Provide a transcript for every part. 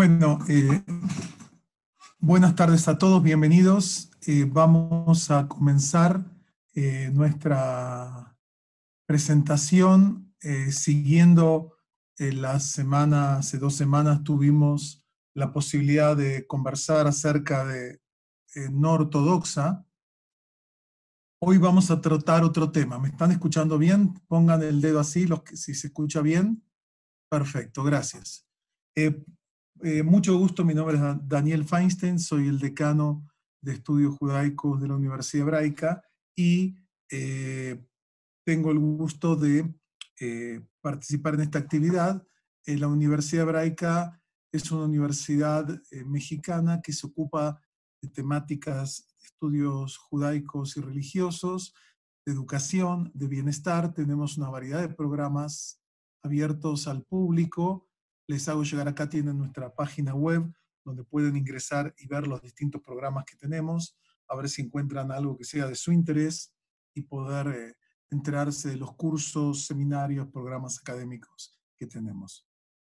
Bueno, eh, buenas tardes a todos, bienvenidos. Eh, vamos a comenzar eh, nuestra presentación siguiendo las semanas, hace dos semanas tuvimos la posibilidad de conversar acerca de no ortodoxa. Hoy vamos a tratar otro tema. ¿Me están escuchando bien? Pongan el dedo así, los que, si se escucha bien. Perfecto, gracias. Eh, mucho gusto, mi nombre es Daniel Feinstein, soy el decano de estudios judaicos de la Universidad Hebraica y eh, tengo el gusto de eh, participar en esta actividad. la Universidad Hebraica es una universidad mexicana que se ocupa de temáticas estudios judaicos y religiosos, de educación, de bienestar. Tenemos una variedad de programas abiertos al público les hago llegar acá, tienen nuestra página web donde pueden ingresar y ver los distintos programas que tenemos, a ver si encuentran algo que sea de su interés y poder eh, enterarse de los cursos, seminarios, programas académicos que tenemos.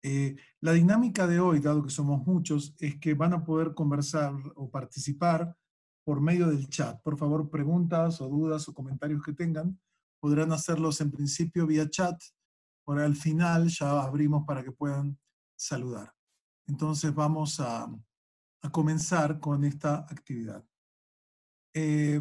Eh, la dinámica de hoy, dado que somos muchos, es que van a poder conversar o participar por medio del chat. Por favor, preguntas o dudas o comentarios que tengan, podrán hacerlos en principio vía chat por al final ya abrimos para que puedan saludar. Entonces vamos a, comenzar con esta actividad. Eh,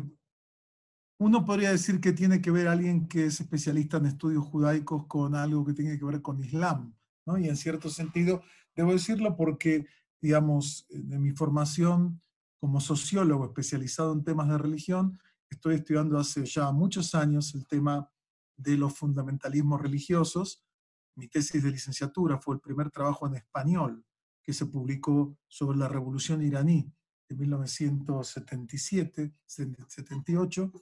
uno podría decir que tiene que ver alguien que es especialista en estudios judaicos con algo que tiene que ver con Islam, Y en cierto sentido, debo decirlo porque, digamos, de mi formación como sociólogo especializado en temas de religión, estoy estudiando hace ya muchos años el tema de los fundamentalismos religiosos. Mi tesis de licenciatura fue el primer trabajo en español que se publicó sobre la revolución iraní de 1977, 78,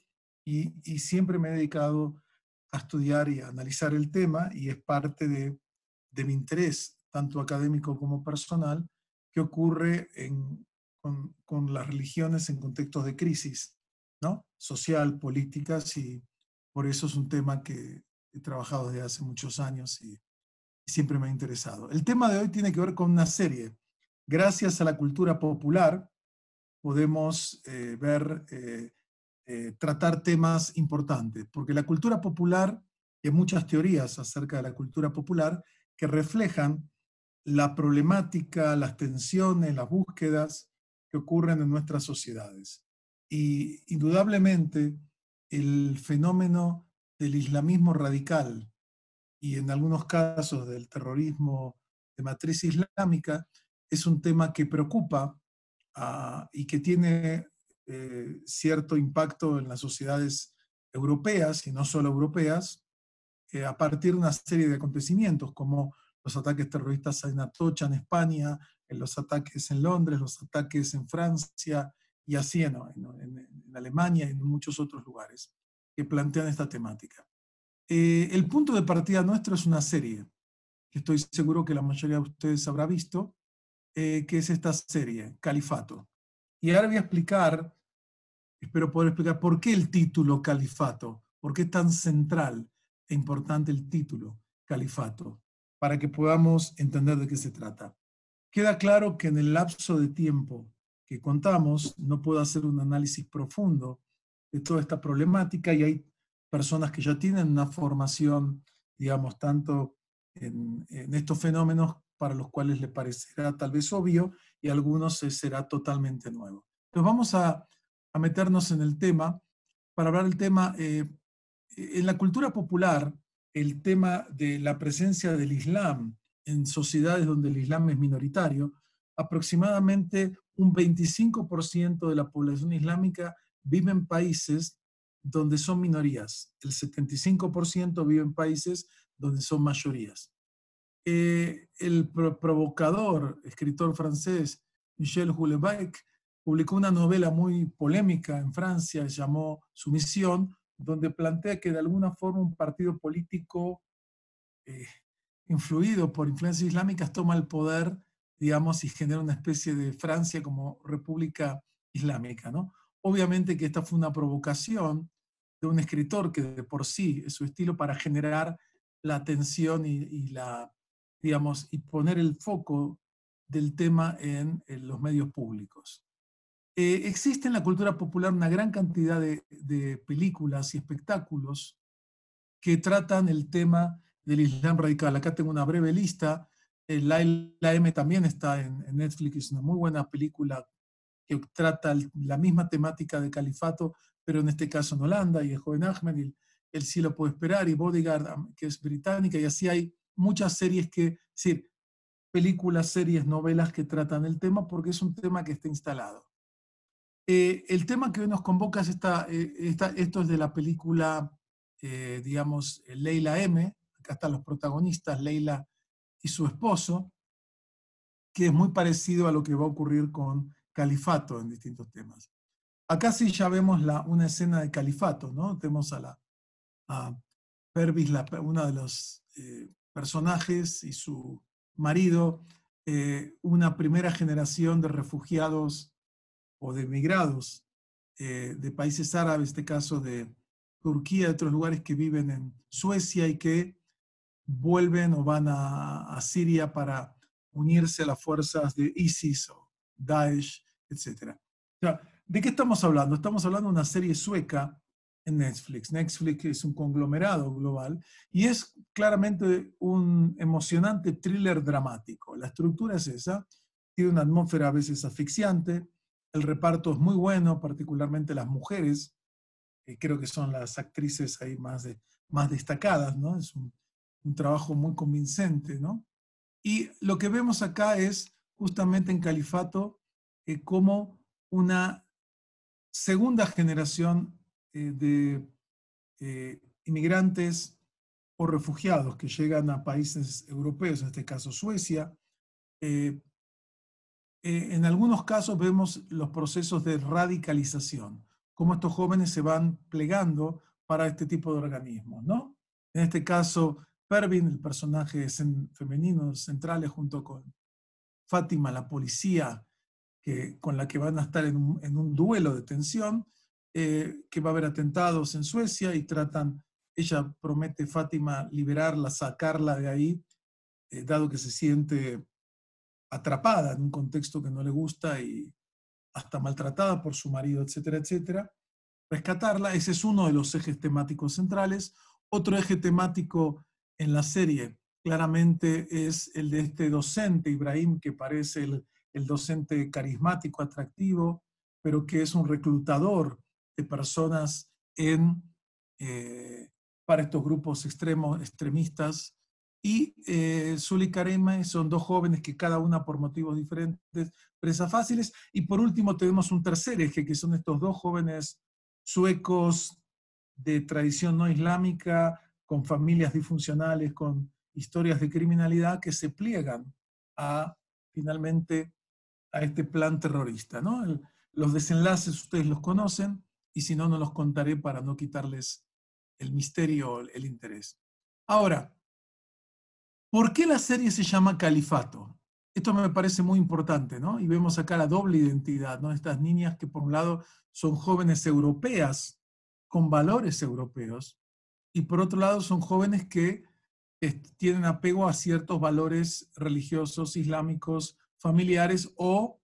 y, siempre me he dedicado a estudiar y analizar el tema y es parte de, mi interés, tanto académico como personal, que ocurre con, con, las religiones en contextos de crisis, ¿no? Social, políticas y, por eso es un tema que he trabajado desde hace muchos años y, siempre me ha interesado. El tema de hoy tiene que ver con una serie. Gracias a la cultura popular podemos eh, ver, eh, eh, tratar temas importantes, porque la cultura popular, hay muchas teorías acerca de la cultura popular que reflejan la problemática, las tensiones, las búsquedas que ocurren en nuestras sociedades. Y indudablemente el fenómeno del islamismo radical y en algunos casos del terrorismo de matriz islámica es un tema que preocupa ah, y que tiene eh, cierto impacto en las sociedades europeas y no solo europeas eh, a partir de una serie de acontecimientos como los ataques terroristas en Atocha, en España, en los ataques en Londres, los ataques en Francia, y así en, Alemania y en muchos otros lugares que plantean esta temática. Eh, el punto de partida nuestro es una serie, que estoy seguro que la mayoría de ustedes habrá visto, eh, que es esta serie, Califato. Y ahora voy a explicar, espero poder explicar, por qué el título Califato, por qué es tan central e importante el título Califato, para que podamos entender de qué se trata. Queda claro que en el lapso de tiempo que contamos, no puedo hacer un análisis profundo de toda esta problemática y hay personas que ya tienen una formación, digamos, tanto en, estos fenómenos para los cuales le parecerá tal vez obvio y algunos será totalmente nuevo. Entonces vamos a, a, meternos en el tema, para hablar del tema, eh, en la cultura popular, el tema de la presencia del Islam en sociedades donde el Islam es minoritario, aproximadamente un 25% de la población islámica vive en países donde son minorías, el 75% vive en países donde son mayorías. Eh, el provocador, escritor francés, Michel Houellebecq, publicó una novela muy polémica en Francia, llamó Sumisión, donde plantea que de alguna forma un partido político eh, influido por influencias islámicas toma el poder digamos, y genera una especie de Francia como república islámica, ¿no? Obviamente que esta fue una provocación de un escritor que de por sí es su estilo para generar la atención y, la, digamos, y poner el foco del tema en, los medios públicos. Eh, existe en la cultura popular una gran cantidad de, de películas y espectáculos que tratan el tema del Islam radical. Acá tengo una breve lista la M también está en, Netflix, es una muy buena película que trata la misma temática de califato, pero en este caso en Holanda, y el joven Ahmed, y El cielo puede esperar, y Bodyguard, que es británica, y así hay muchas series que, es decir, películas, series, novelas que tratan el tema, porque es un tema que está instalado. Eh, el tema que hoy nos convoca es eh, esto es de la película, eh, digamos, Leila M, acá están los protagonistas, Leila y su esposo, que es muy parecido a lo que va a ocurrir con califato en distintos temas. Acá sí ya vemos la, una escena de califato, ¿no? Tenemos a la a Pervis, la, una de los eh, personajes y su marido, eh, una primera generación de refugiados o de emigrados eh, de países árabes, en este caso de Turquía, de otros lugares que viven en Suecia y que vuelven o van a, Siria para unirse a las fuerzas de ISIS o Daesh, etc. ¿De qué estamos hablando? Estamos hablando de una serie sueca en Netflix. Netflix es un conglomerado global y es claramente un emocionante thriller dramático. La estructura es esa, tiene una atmósfera a veces asfixiante, el reparto es muy bueno, particularmente las mujeres, eh, creo que son las actrices ahí más, más destacadas, ¿no? un trabajo muy convincente, ¿no? Y lo que vemos acá es justamente en Califato eh, como una segunda generación eh, de eh, inmigrantes o refugiados que llegan a países europeos, en este caso Suecia. en algunos casos vemos los procesos de radicalización, cómo estos jóvenes se van plegando para este tipo de organismos, ¿no? En este caso, Pervin, el personaje femenino central, junto con Fátima, la policía, que, con la que van a estar en un, duelo de tensión, eh, que va a haber atentados en Suecia y tratan, ella promete Fátima liberarla, sacarla de ahí, eh, dado que se siente atrapada en un contexto que no le gusta y hasta maltratada por su marido, etcétera, etcétera. Rescatarla, ese es uno de los ejes temáticos centrales. Otro eje temático en la serie claramente es el de este docente, Ibrahim, que parece el, docente carismático, atractivo, pero que es un reclutador de personas eh, para estos grupos extremos, extremistas. Y eh, son dos jóvenes que cada una por motivos diferentes, presa fáciles. Y por último tenemos un tercer eje, que son estos dos jóvenes suecos de tradición no islámica, con familias disfuncionales, con historias de criminalidad que se pliegan a finalmente a este plan terrorista. ¿no? los desenlaces ustedes los conocen y si no, no los contaré para no quitarles el misterio, el interés. Ahora, ¿por qué la serie se llama Califato? Esto me parece muy importante, Y vemos acá la doble identidad, ¿no? Estas niñas que por un lado son jóvenes europeas con valores europeos, y por otro lado son jóvenes que tienen apego a ciertos valores religiosos, islámicos, familiares o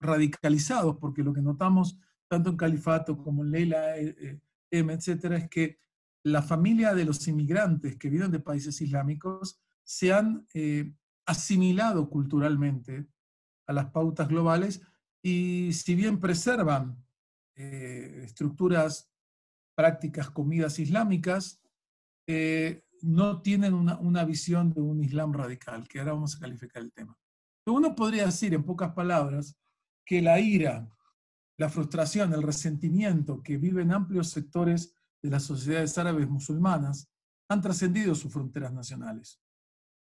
radicalizados, porque lo que notamos tanto en Califato como en Leila eh, eh, M, etcétera, es que la familia de los inmigrantes que vienen de países islámicos se han eh, asimilado culturalmente a las pautas globales y si bien preservan estructuras, prácticas, comidas islámicas, eh, no tienen una, visión de un Islam radical, que ahora vamos a calificar el tema. Pero Uno podría decir, en pocas palabras, que la ira, la frustración, el resentimiento que viven amplios sectores de las sociedades árabes musulmanas han trascendido sus fronteras nacionales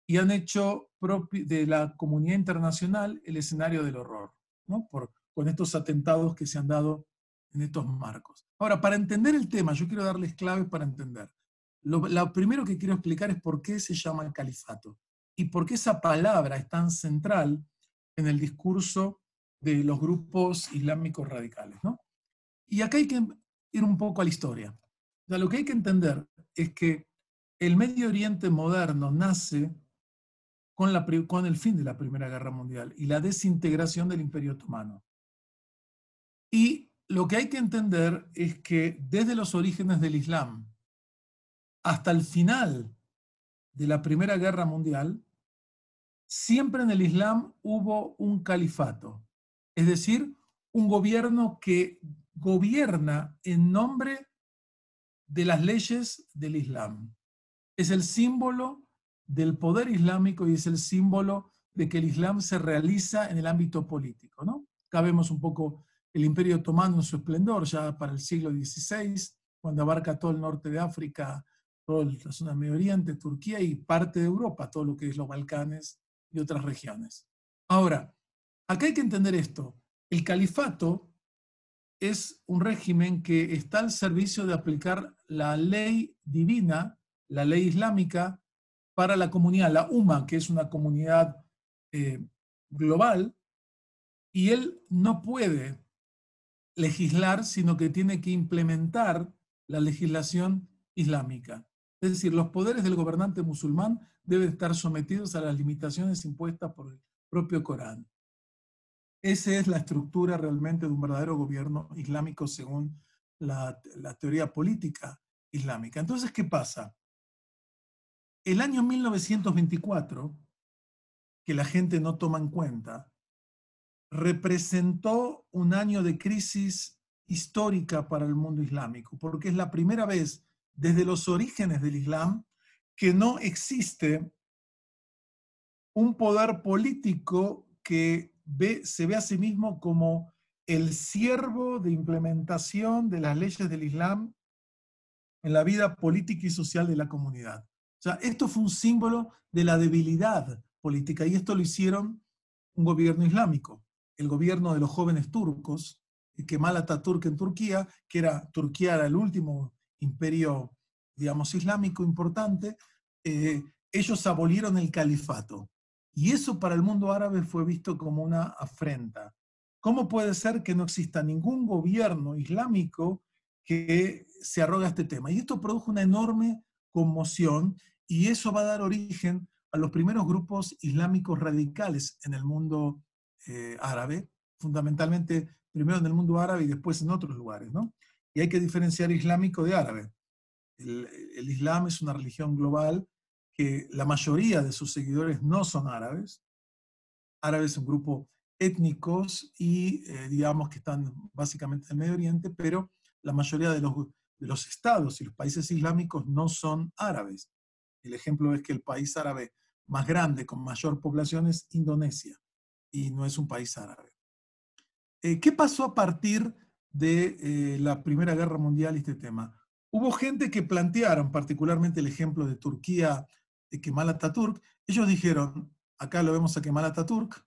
y han hecho de la comunidad internacional el escenario del horror, con estos atentados que se han dado en estos marcos. Ahora, para entender el tema, yo quiero darles claves para entender lo, primero que quiero explicar es por qué se llama el califato y por qué esa palabra es tan central en el discurso de los grupos islámicos radicales. Y acá hay que ir un poco a la historia. lo que hay que entender es que el Medio Oriente moderno nace con el fin de la Primera Guerra Mundial y la desintegración del Imperio Otomano. Y lo que hay que entender es que desde los orígenes del Islam hasta el final de la Primera Guerra Mundial, siempre en el Islam hubo un califato, es decir, un gobierno que gobierna en nombre de las leyes del Islam. Es el símbolo del poder islámico y es el símbolo de que el Islam se realiza en el ámbito político. ¿no? Acá vemos un poco el Imperio Otomano en su esplendor, ya para el siglo XVI, cuando abarca todo el norte de África, toda la zona Medio Oriente, Turquía y parte de Europa, todo lo que es los Balcanes y otras regiones. Ahora, acá hay que entender esto. El califato es un régimen que está al servicio de aplicar la ley divina, la ley islámica, para la comunidad, la UMA, que es una comunidad eh, global, y él no puede legislar, sino que tiene que implementar la legislación islámica. Es decir, los poderes del gobernante musulmán deben estar sometidos a las limitaciones impuestas por el propio Corán. Esa es la estructura realmente de un verdadero gobierno islámico según la, la teoría política islámica. Entonces, ¿qué pasa? El año 1924, que la gente no toma en cuenta, representó un año de crisis histórica para el mundo islámico, porque es la primera vez desde los orígenes del Islam que no existe un poder político que se ve a sí mismo como el siervo de implementación de las leyes del Islam en la vida política y social de la comunidad. O sea, esto fue un símbolo de la debilidad política y esto lo hicieron un gobierno islámico, el gobierno de los jóvenes turcos, Kemal Atatürk en Turquía, que era Turquía era el último imperio, digamos, islámico importante, eh, ellos abolieron el califato. Y eso para el mundo árabe fue visto como una afrenta. ¿Cómo puede ser que no exista ningún gobierno islámico que se arroga este tema? Y esto produjo una enorme conmoción y eso va a dar origen a los primeros grupos islámicos radicales en el mundo eh, árabe, fundamentalmente primero en el mundo árabe y después en otros lugares. ¿no? Y hay que diferenciar islámico de árabe. El, Islam es una religión global que la mayoría de sus seguidores no son árabes. Árabes es un grupo étnicos y eh, digamos que están básicamente en Medio Oriente, pero la mayoría de los, de los estados y los países islámicos no son árabes. El ejemplo es que el país árabe más grande, con mayor población, es Indonesia y no es un país árabe. Eh, ¿Qué pasó a partir de eh, la Primera Guerra Mundial y este tema. Hubo gente que plantearon, particularmente el ejemplo de Turquía, de Kemal Atatürk, ellos dijeron, acá lo vemos a Kemal Atatürk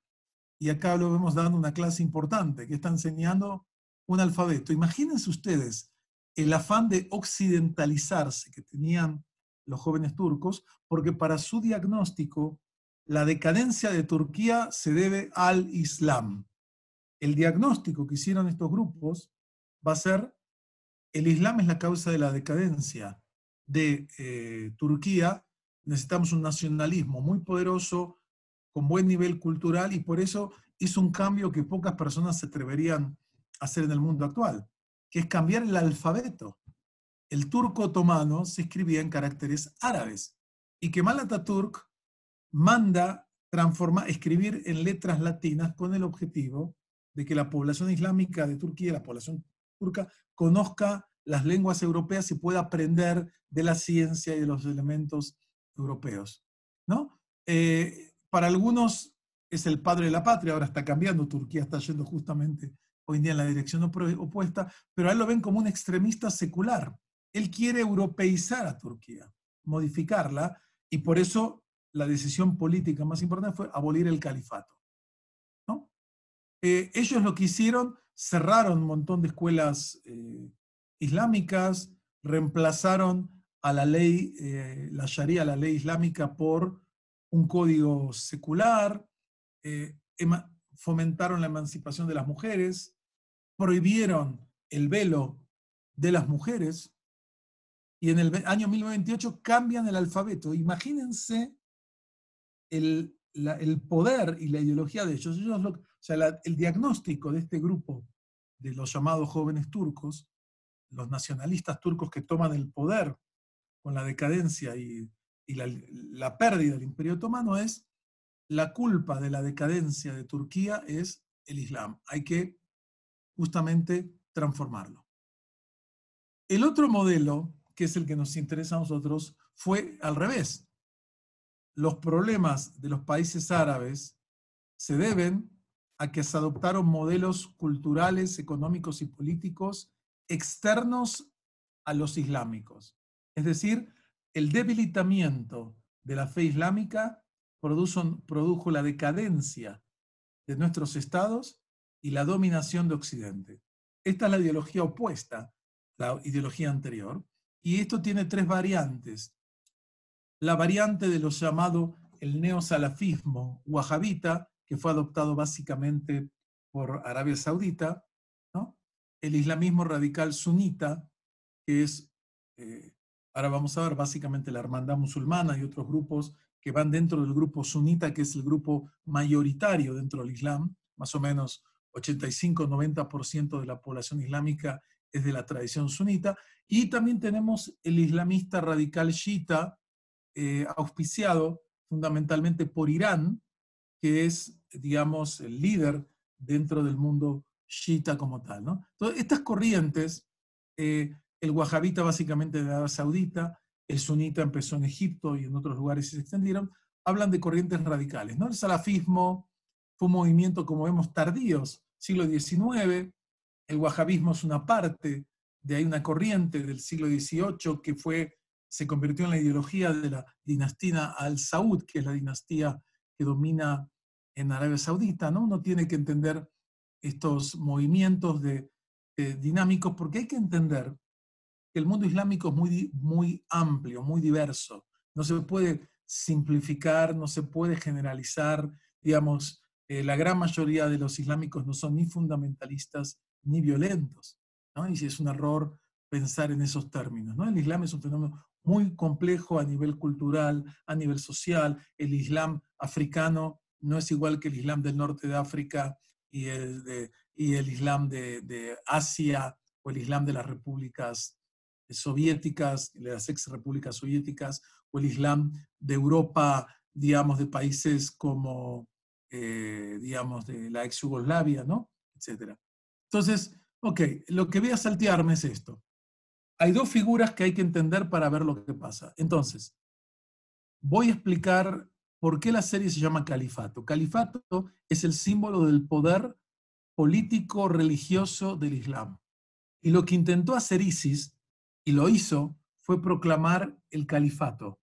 y acá lo vemos dando una clase importante que está enseñando un alfabeto. Imagínense ustedes el afán de occidentalizarse que tenían los jóvenes turcos, porque para su diagnóstico, la decadencia de Turquía se debe al Islam. El diagnóstico que hicieron estos grupos va a ser el Islam es la causa de la decadencia de eh, Turquía, necesitamos un nacionalismo muy poderoso, con buen nivel cultural, y por eso hizo un cambio que pocas personas se atreverían a hacer en el mundo actual, que es cambiar el alfabeto. El turco otomano se escribía en caracteres árabes, y Kemal Turk manda transformar, escribir en letras latinas con el objetivo de que la población islámica de Turquía, la población turca conozca las lenguas europeas y pueda aprender de la ciencia y de los elementos europeos. ¿no? Eh, para algunos es el padre de la patria, ahora está cambiando, Turquía está yendo justamente hoy en día en la dirección opuesta, pero él lo ven como un extremista secular. Él quiere europeizar a Turquía, modificarla, y por eso la decisión política más importante fue abolir el califato. ¿no? Eh, ellos lo que hicieron cerraron un montón de escuelas eh, islámicas, reemplazaron a la ley, eh, la Sharia, la ley islámica, por un código secular, eh, fomentaron la emancipación de las mujeres, prohibieron el velo de las mujeres y en el año 1928 cambian el alfabeto. Imagínense el, el poder y la ideología de ellos. Ellos o sea, el diagnóstico de este grupo de los llamados jóvenes turcos, los nacionalistas turcos que toman el poder con la decadencia y, la, la pérdida del imperio otomano, es la culpa de la decadencia de Turquía es el Islam. Hay que justamente transformarlo. El otro modelo, que es el que nos interesa a nosotros, fue al revés. Los problemas de los países árabes se deben a que se adoptaron modelos culturales, económicos y políticos externos a los islámicos. Es decir, el debilitamiento de la fe islámica produjo, la decadencia de nuestros estados y la dominación de Occidente. Esta es la ideología opuesta, la ideología anterior, y esto tiene tres variantes. La variante de lo llamado el neosalafismo wahabita, que fue adoptado básicamente por Arabia Saudita, el islamismo radical sunita, que es, eh, ahora vamos a ver, básicamente la hermandad musulmana y otros grupos que van dentro del grupo sunita, que es el grupo mayoritario dentro del Islam, más o menos 85-90% de la población islámica es de la tradición sunita, y también tenemos el islamista radical shiita, eh, auspiciado fundamentalmente por Irán, que es, digamos, el líder dentro del mundo shita como tal. ¿no? estas corrientes, eh, el wahabita básicamente de Arabia Saudita, el sunita empezó en Egipto y en otros lugares se extendieron, hablan de corrientes radicales. ¿no? El salafismo fue un movimiento, como vemos, tardíos, siglo XIX, el wahabismo es una parte de ahí una corriente del siglo XVIII que fue, se convirtió en la ideología de la dinastía al-Saud, que es la dinastía que domina en Arabia Saudita, ¿no? Uno tiene que entender estos movimientos de, eh, dinámicos porque hay que entender que el mundo islámico es muy, muy amplio, muy diverso. No se puede simplificar, no se puede generalizar. Digamos, eh, la gran mayoría de los islámicos no son ni fundamentalistas ni violentos. ¿no? Y si es un error pensar en esos términos. ¿no? El Islam es un fenómeno muy complejo a nivel cultural, a nivel social. El Islam africano no es igual que el Islam del norte de África y el, y el Islam de, Asia o el Islam de las repúblicas soviéticas, de las ex repúblicas soviéticas, o el Islam de Europa, digamos, de países como, eh, digamos, de la ex Yugoslavia, ¿no? Etcétera. Entonces, ok, lo que voy a saltearme es esto. Hay dos figuras que hay que entender para ver lo que pasa. Entonces, voy a explicar ¿Por qué la serie se llama Califato? Califato es el símbolo del poder político religioso del Islam. Y lo que intentó hacer ISIS, y lo hizo, fue proclamar el califato,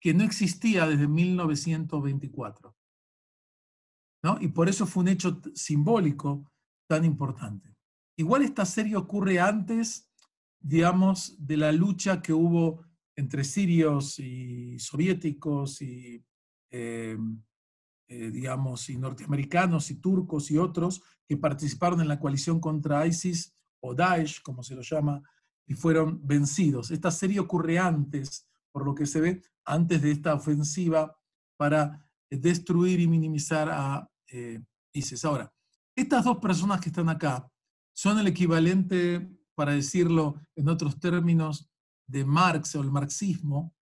que no existía desde 1924. ¿No? Y por eso fue un hecho simbólico tan importante. Igual esta serie ocurre antes, digamos, de la lucha que hubo entre sirios y soviéticos y eh, eh, digamos, y norteamericanos y turcos y otros que participaron en la coalición contra ISIS o Daesh, como se lo llama, y fueron vencidos. Esta serie ocurre antes, por lo que se ve, antes de esta ofensiva para destruir y minimizar a eh, ISIS. Ahora, estas dos personas que están acá son el equivalente, para decirlo en otros términos, de Marx o el marxismo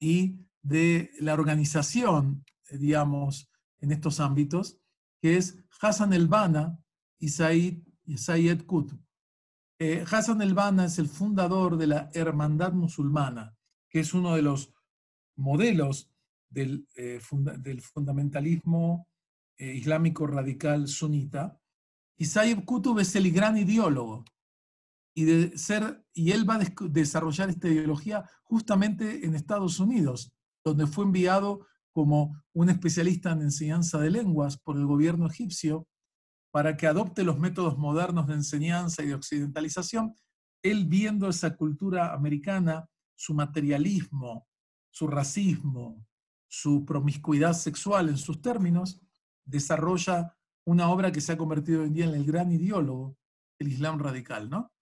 y de la organización, eh, digamos, en estos ámbitos, que es Hassan Elbana y Qutb. Eh, Hassan Elbana es el fundador de la Hermandad Musulmana, que es uno de los modelos del, eh, fundamentalismo islámico radical sunita. Y Kutub Qutb es el gran ideólogo. Y, de ser, y él va a desarrollar esta ideología justamente en Estados Unidos, donde fue enviado como un especialista en enseñanza de lenguas por el gobierno egipcio para que adopte los métodos modernos de enseñanza y de occidentalización, él viendo esa cultura americana, su materialismo, su racismo, su promiscuidad sexual en sus términos, desarrolla una obra que se ha convertido hoy en día en el gran ideólogo, el Islam radical, ¿no?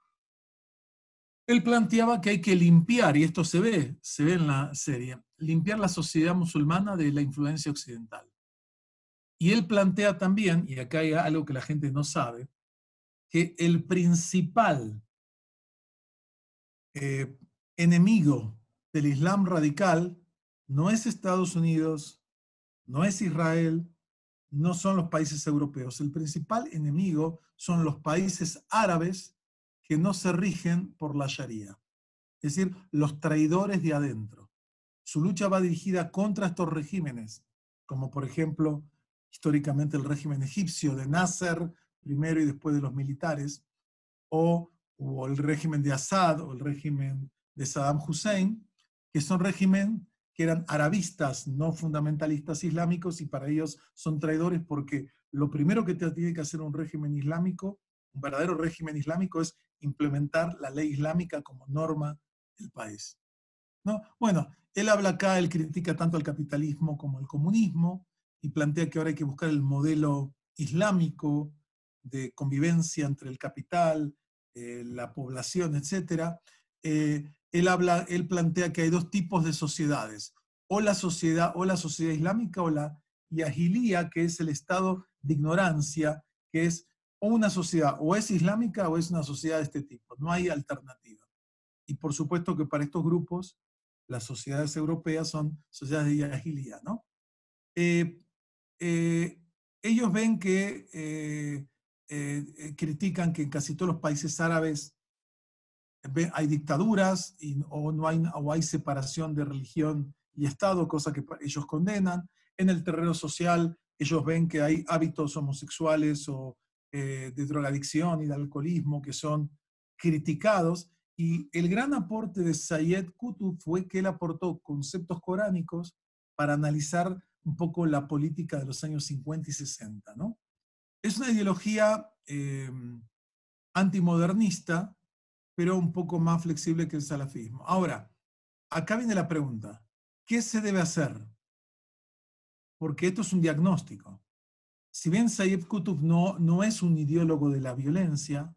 él planteaba que hay que limpiar, y esto se ve, se ve en la serie, limpiar la sociedad musulmana de la influencia occidental. Y él plantea también, y acá hay algo que la gente no sabe, que el principal eh, enemigo del Islam radical no es Estados Unidos, no es Israel, no son los países europeos. El principal enemigo son los países árabes que no se rigen por la Sharia, es decir, los traidores de adentro. Su lucha va dirigida contra estos regímenes, como por ejemplo históricamente el régimen egipcio de Nasser, primero y después de los militares, o, el régimen de Assad o el régimen de Saddam Hussein, que son regímenes que eran arabistas, no fundamentalistas islámicos, y para ellos son traidores porque lo primero que te tiene que hacer un régimen islámico un verdadero régimen islámico es implementar la ley islámica como norma del país. ¿no? Bueno, él habla acá, él critica tanto al capitalismo como al comunismo y plantea que ahora hay que buscar el modelo islámico de convivencia entre el capital, eh, la población, etc. Eh, él, habla, él plantea que hay dos tipos de sociedades, o la sociedad, o la sociedad islámica o la yagilía, que es el estado de ignorancia, que es o una sociedad o es islámica o es una sociedad de este tipo. No hay alternativa. Y por supuesto que para estos grupos, las sociedades europeas son sociedades de agilidad, ¿no? Eh, eh, ellos ven que eh, critican que en casi todos los países árabes hay dictaduras o, no hay, o hay separación de religión y Estado, cosa que ellos condenan. En el terreno social, ellos ven que hay hábitos homosexuales o eh, de drogadicción y de alcoholismo que son criticados. Y el gran aporte de Sayed Qutb fue que él aportó conceptos coránicos para analizar un poco la política de los años 50 y 60. Es una ideología em, antimodernista, pero un poco más flexible que el salafismo. Ahora, acá viene la pregunta, ¿qué se debe hacer? Porque esto es un diagnóstico si bien Sayyid Qutb no, no es un ideólogo de la violencia,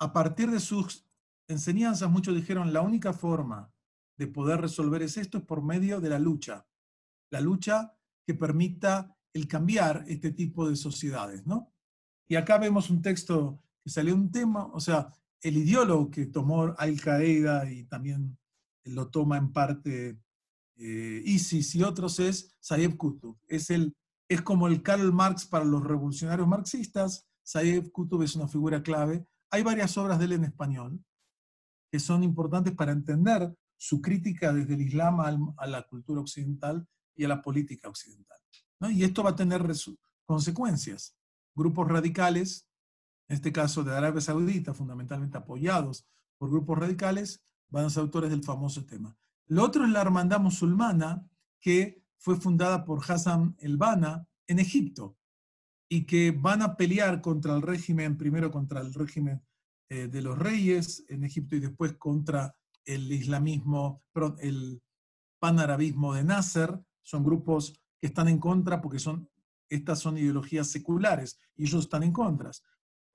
a partir de sus enseñanzas muchos dijeron la única forma de poder resolver esto es por medio de la lucha. La lucha que permita el cambiar este tipo de sociedades, ¿no? Y acá vemos un texto que salió un tema, o sea, el ideólogo que tomó Al-Qaeda y también lo toma en parte eh, ISIS y otros es Sayyid Qutb, es el es como el Karl Marx para los revolucionarios marxistas, Saeed Qutb es una figura clave. Hay varias obras de él en español que son importantes para entender su crítica desde el Islam a la cultura occidental y a la política occidental. Y esto va a tener consecuencias. Grupos radicales, en este caso de Arabia Saudita, fundamentalmente apoyados por grupos radicales, van a ser autores del famoso tema. Lo otro es la hermandad musulmana, que fue fundada por Hassan el Banna en Egipto y que van a pelear contra el régimen, primero contra el régimen eh, de los reyes en Egipto y después contra el islamismo, el panarabismo de Nasser. Son grupos que están en contra porque son, estas son ideologías seculares y ellos están en contra.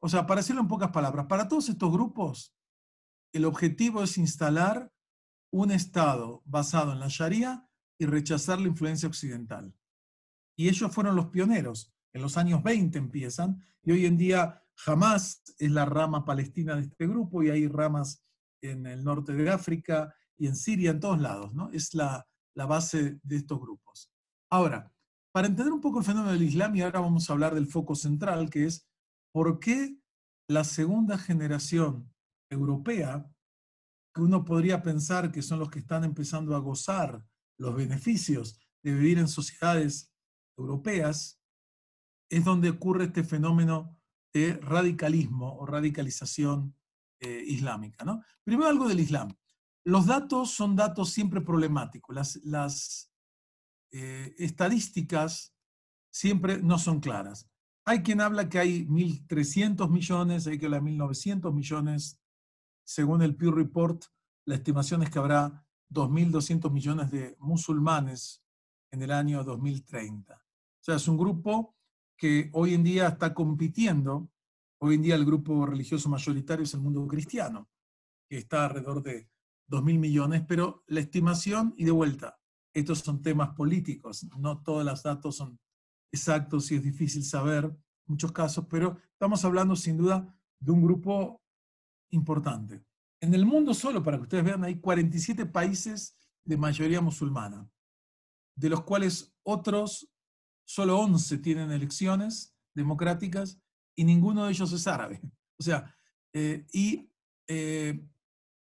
O sea, para decirlo en pocas palabras, para todos estos grupos, el objetivo es instalar un Estado basado en la Sharia y rechazar la influencia occidental. Y ellos fueron los pioneros. En los años 20 empiezan y hoy en día jamás es la rama palestina de este grupo y hay ramas en el norte de África y en Siria, en todos lados. ¿no? Es la, la base de estos grupos. Ahora, para entender un poco el fenómeno del Islam, y ahora vamos a hablar del foco central, que es por qué la segunda generación europea, que uno podría pensar que son los que están empezando a gozar los beneficios de vivir en sociedades europeas, es donde ocurre este fenómeno de radicalismo o radicalización eh, islámica. ¿no? Primero algo del Islam. Los datos son datos siempre problemáticos. Las, las eh, estadísticas siempre no son claras. Hay quien habla que hay 1.300 millones, hay que habla de 1.900 millones. Según el Pew Report, la estimación es que habrá 2.200 millones de musulmanes en el año 2030. O sea, es un grupo que hoy en día está compitiendo. Hoy en día el grupo religioso mayoritario es el mundo cristiano, que está alrededor de 2.000 millones, pero la estimación y de vuelta, estos son temas políticos, no todos los datos son exactos y es difícil saber muchos casos, pero estamos hablando sin duda de un grupo importante. En el mundo solo, para que ustedes vean, hay 47 países de mayoría musulmana, de los cuales otros, solo 11 tienen elecciones democráticas y ninguno de ellos es árabe. O sea, eh, y eh,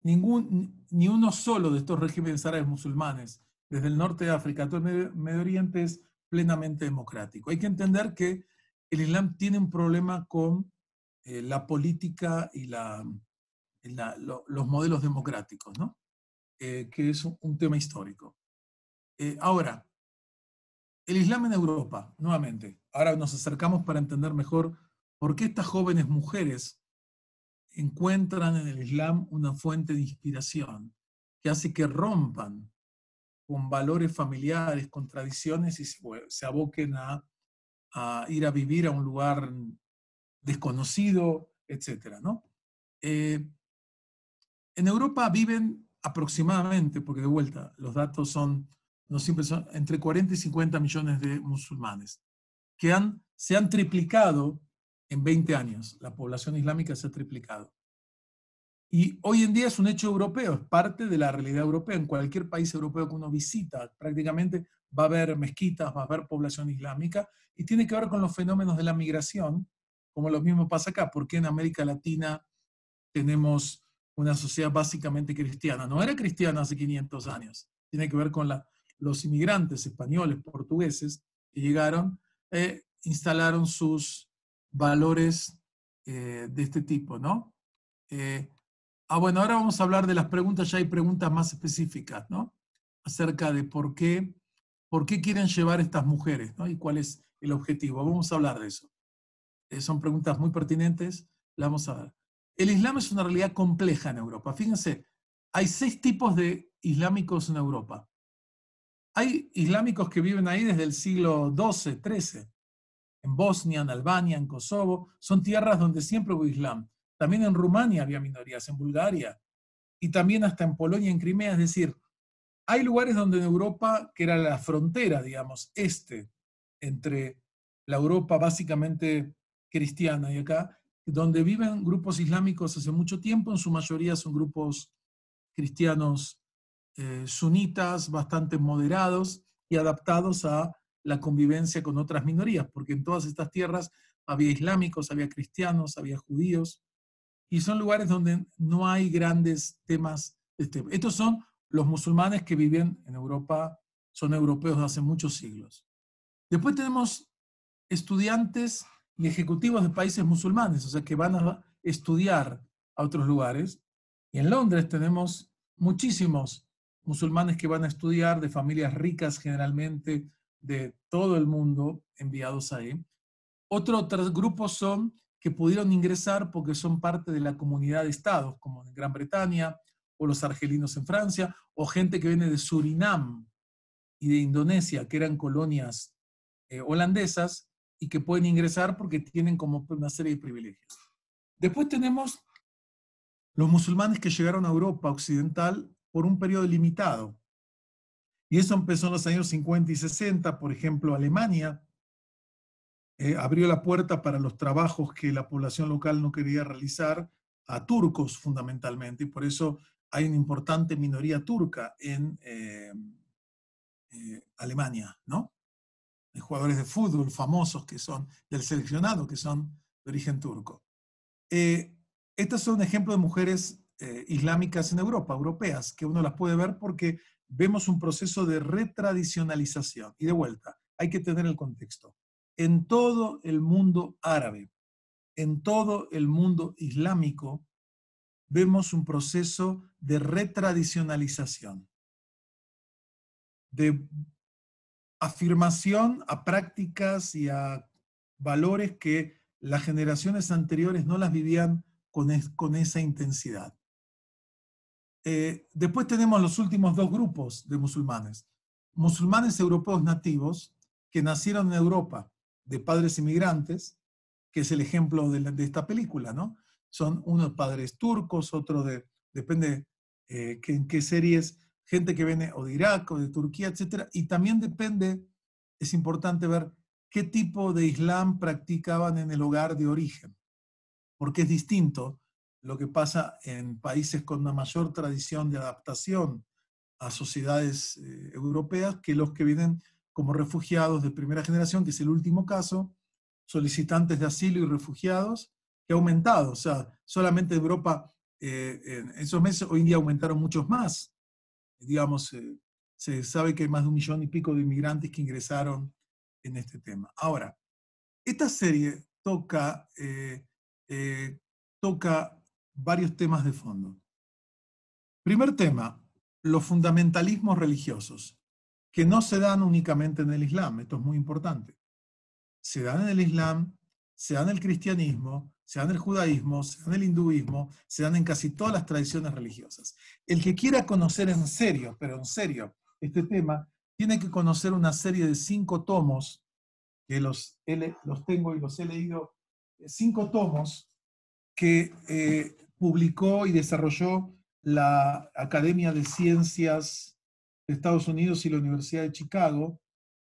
ningún, ni uno solo de estos regímenes árabes musulmanes, desde el norte de África todo el Medio, Oriente, es plenamente democrático. Hay que entender que el Islam tiene un problema con eh, la política y la, los modelos democráticos, ¿no? Eh, que es un, tema histórico. Eh, ahora, el Islam en Europa, nuevamente. Ahora nos acercamos para entender mejor por qué estas jóvenes mujeres encuentran en el Islam una fuente de inspiración que hace que rompan con valores familiares, con tradiciones y se aboquen a, ir a vivir a un lugar desconocido, etc. ¿no? Eh, en Europa viven aproximadamente, porque de vuelta los datos son, no siempre son, entre 40 y 50 millones de musulmanes, que han, se han triplicado en 20 años. La población islámica se ha triplicado. Y hoy en día es un hecho europeo, es parte de la realidad europea. En cualquier país europeo que uno visita, prácticamente va a haber mezquitas, va a haber población islámica, y tiene que ver con los fenómenos de la migración, como lo mismo pasa acá, porque en América Latina tenemos una sociedad básicamente cristiana. No era cristiana hace 500 años. Tiene que ver con los inmigrantes españoles, portugueses, que llegaron, e instalaron sus valores eh, de este tipo, ¿no? Eh, ah, bueno, ahora vamos a hablar de las preguntas, ya hay preguntas más específicas, ¿no? Acerca de por qué, por qué quieren llevar estas mujeres, ¿no? Y cuál es el objetivo. Vamos a hablar de eso. son preguntas muy pertinentes, las vamos a ver. El Islam es una realidad compleja en Europa. Fíjense, hay seis tipos de islámicos en Europa. Hay islámicos que viven ahí desde el siglo XII, XIII, en Bosnia, en Albania, en Kosovo. Son tierras donde siempre hubo Islam. También en Rumania había minorías, en Bulgaria, y también hasta en Polonia, en Crimea. Es decir, hay lugares donde en Europa, que era la frontera, digamos, este, entre la Europa básicamente cristiana y acá, donde viven grupos islámicos hace mucho tiempo, en su mayoría son grupos cristianos eh, sunitas, bastante moderados y adaptados a la convivencia con otras minorías, porque en todas estas tierras había islámicos, había cristianos, había judíos, y son lugares donde no hay grandes temas. Este. estos son los musulmanes que viven en Europa, son europeos de hace muchos siglos. Después tenemos estudiantes y ejecutivos de países musulmanes, o sea que van a estudiar a otros lugares. Y en Londres tenemos muchísimos musulmanes que van a estudiar de familias ricas generalmente de todo el mundo enviados ahí. Otro grupos son que pudieron ingresar porque son parte de la comunidad de estados, como en Gran Bretaña o los argelinos en Francia, o gente que viene de Surinam y de Indonesia, que eran colonias eh, holandesas, y que pueden ingresar porque tienen como una serie de privilegios. Después tenemos los musulmanes que llegaron a Europa occidental por un periodo limitado. Y eso empezó en los años 50 y 60, por ejemplo, Alemania eh, abrió la puerta para los trabajos que la población local no quería realizar a turcos fundamentalmente, y por eso hay una importante minoría turca en eh, eh, Alemania, ¿no? jugadores de fútbol famosos que son del seleccionado, que son de origen turco. Eh, estos estas son ejemplos de mujeres eh, islámicas en Europa, europeas, que uno las puede ver porque vemos un proceso de retradicionalización. Y de vuelta, hay que tener el contexto. En todo el mundo árabe, en todo el mundo islámico, vemos un proceso de retradicionalización, de afirmación a prácticas y a valores que las generaciones anteriores no las vivían con, con esa intensidad. Eh, después tenemos los últimos dos grupos de musulmanes. Musulmanes europeos nativos que nacieron en Europa de padres inmigrantes, que es el ejemplo de, esta película, ¿no? Son unos padres turcos, otro de, depende en eh, qué series gente que viene o de Irak o de Turquía, etc. Y también depende, es importante ver qué tipo de Islam practicaban en el hogar de origen, porque es distinto lo que pasa en países con una mayor tradición de adaptación a sociedades eh, europeas que los que vienen como refugiados de primera generación, que es el último caso, solicitantes de asilo y refugiados, que ha aumentado. O sea, solamente Europa eh, en esos meses, hoy día aumentaron muchos más. Eh, digamos, eh, se sabe que hay más de un millón y pico de inmigrantes que ingresaron en este tema. Ahora, esta serie toca, eh, toca varios temas de fondo. Primer tema, los fundamentalismos religiosos, que no se dan únicamente en el Islam, esto es muy importante. Se dan en el Islam, se dan en el cristianismo, se dan en el judaísmo, se dan en el hinduismo, se dan en casi todas las tradiciones religiosas. El que quiera conocer en serio, pero en serio, este tema, tiene que conocer una serie de cinco tomos, que los, los tengo y los he leído, eh, cinco tomos que eh, publicó y desarrolló la Academia de Ciencias de Estados Unidos y la Universidad de Chicago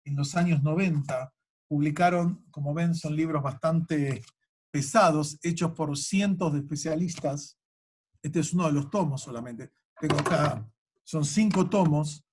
en los años 90. Publicaron, como ven, son libros bastante pesados hechos por cientos de especialistas. Este es uno de los tomos solamente. Tengo acá, son cinco tomos,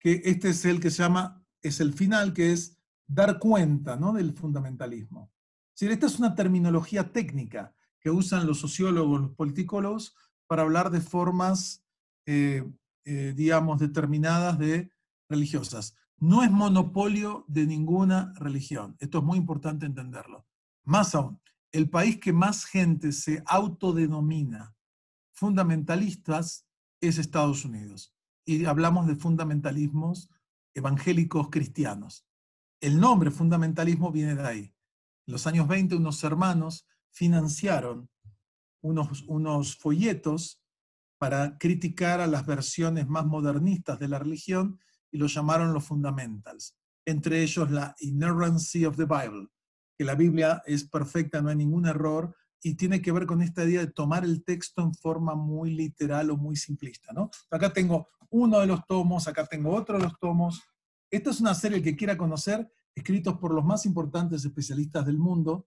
que este es el que se llama, es el final, que es dar cuenta ¿no? del fundamentalismo. Si esta es una terminología técnica que usan los sociólogos, los politicólogos, para hablar de formas, eh, eh, digamos, determinadas de religiosas. No es monopolio de ninguna religión. Esto es muy importante entenderlo. Más aún, el país que más gente se autodenomina fundamentalistas es Estados Unidos. Y hablamos de fundamentalismos evangélicos cristianos. El nombre fundamentalismo viene de ahí. En los años 20 unos hermanos financiaron unos, folletos para criticar a las versiones más modernistas de la religión y los llamaron los fundamentals, entre ellos la Inerrancy of the Bible, que la Biblia es perfecta, no hay ningún error, y tiene que ver con esta idea de tomar el texto en forma muy literal o muy simplista. ¿no? Acá tengo uno de los tomos, acá tengo otro de los tomos. Esta es una serie que quiera conocer, escritos por los más importantes especialistas del mundo.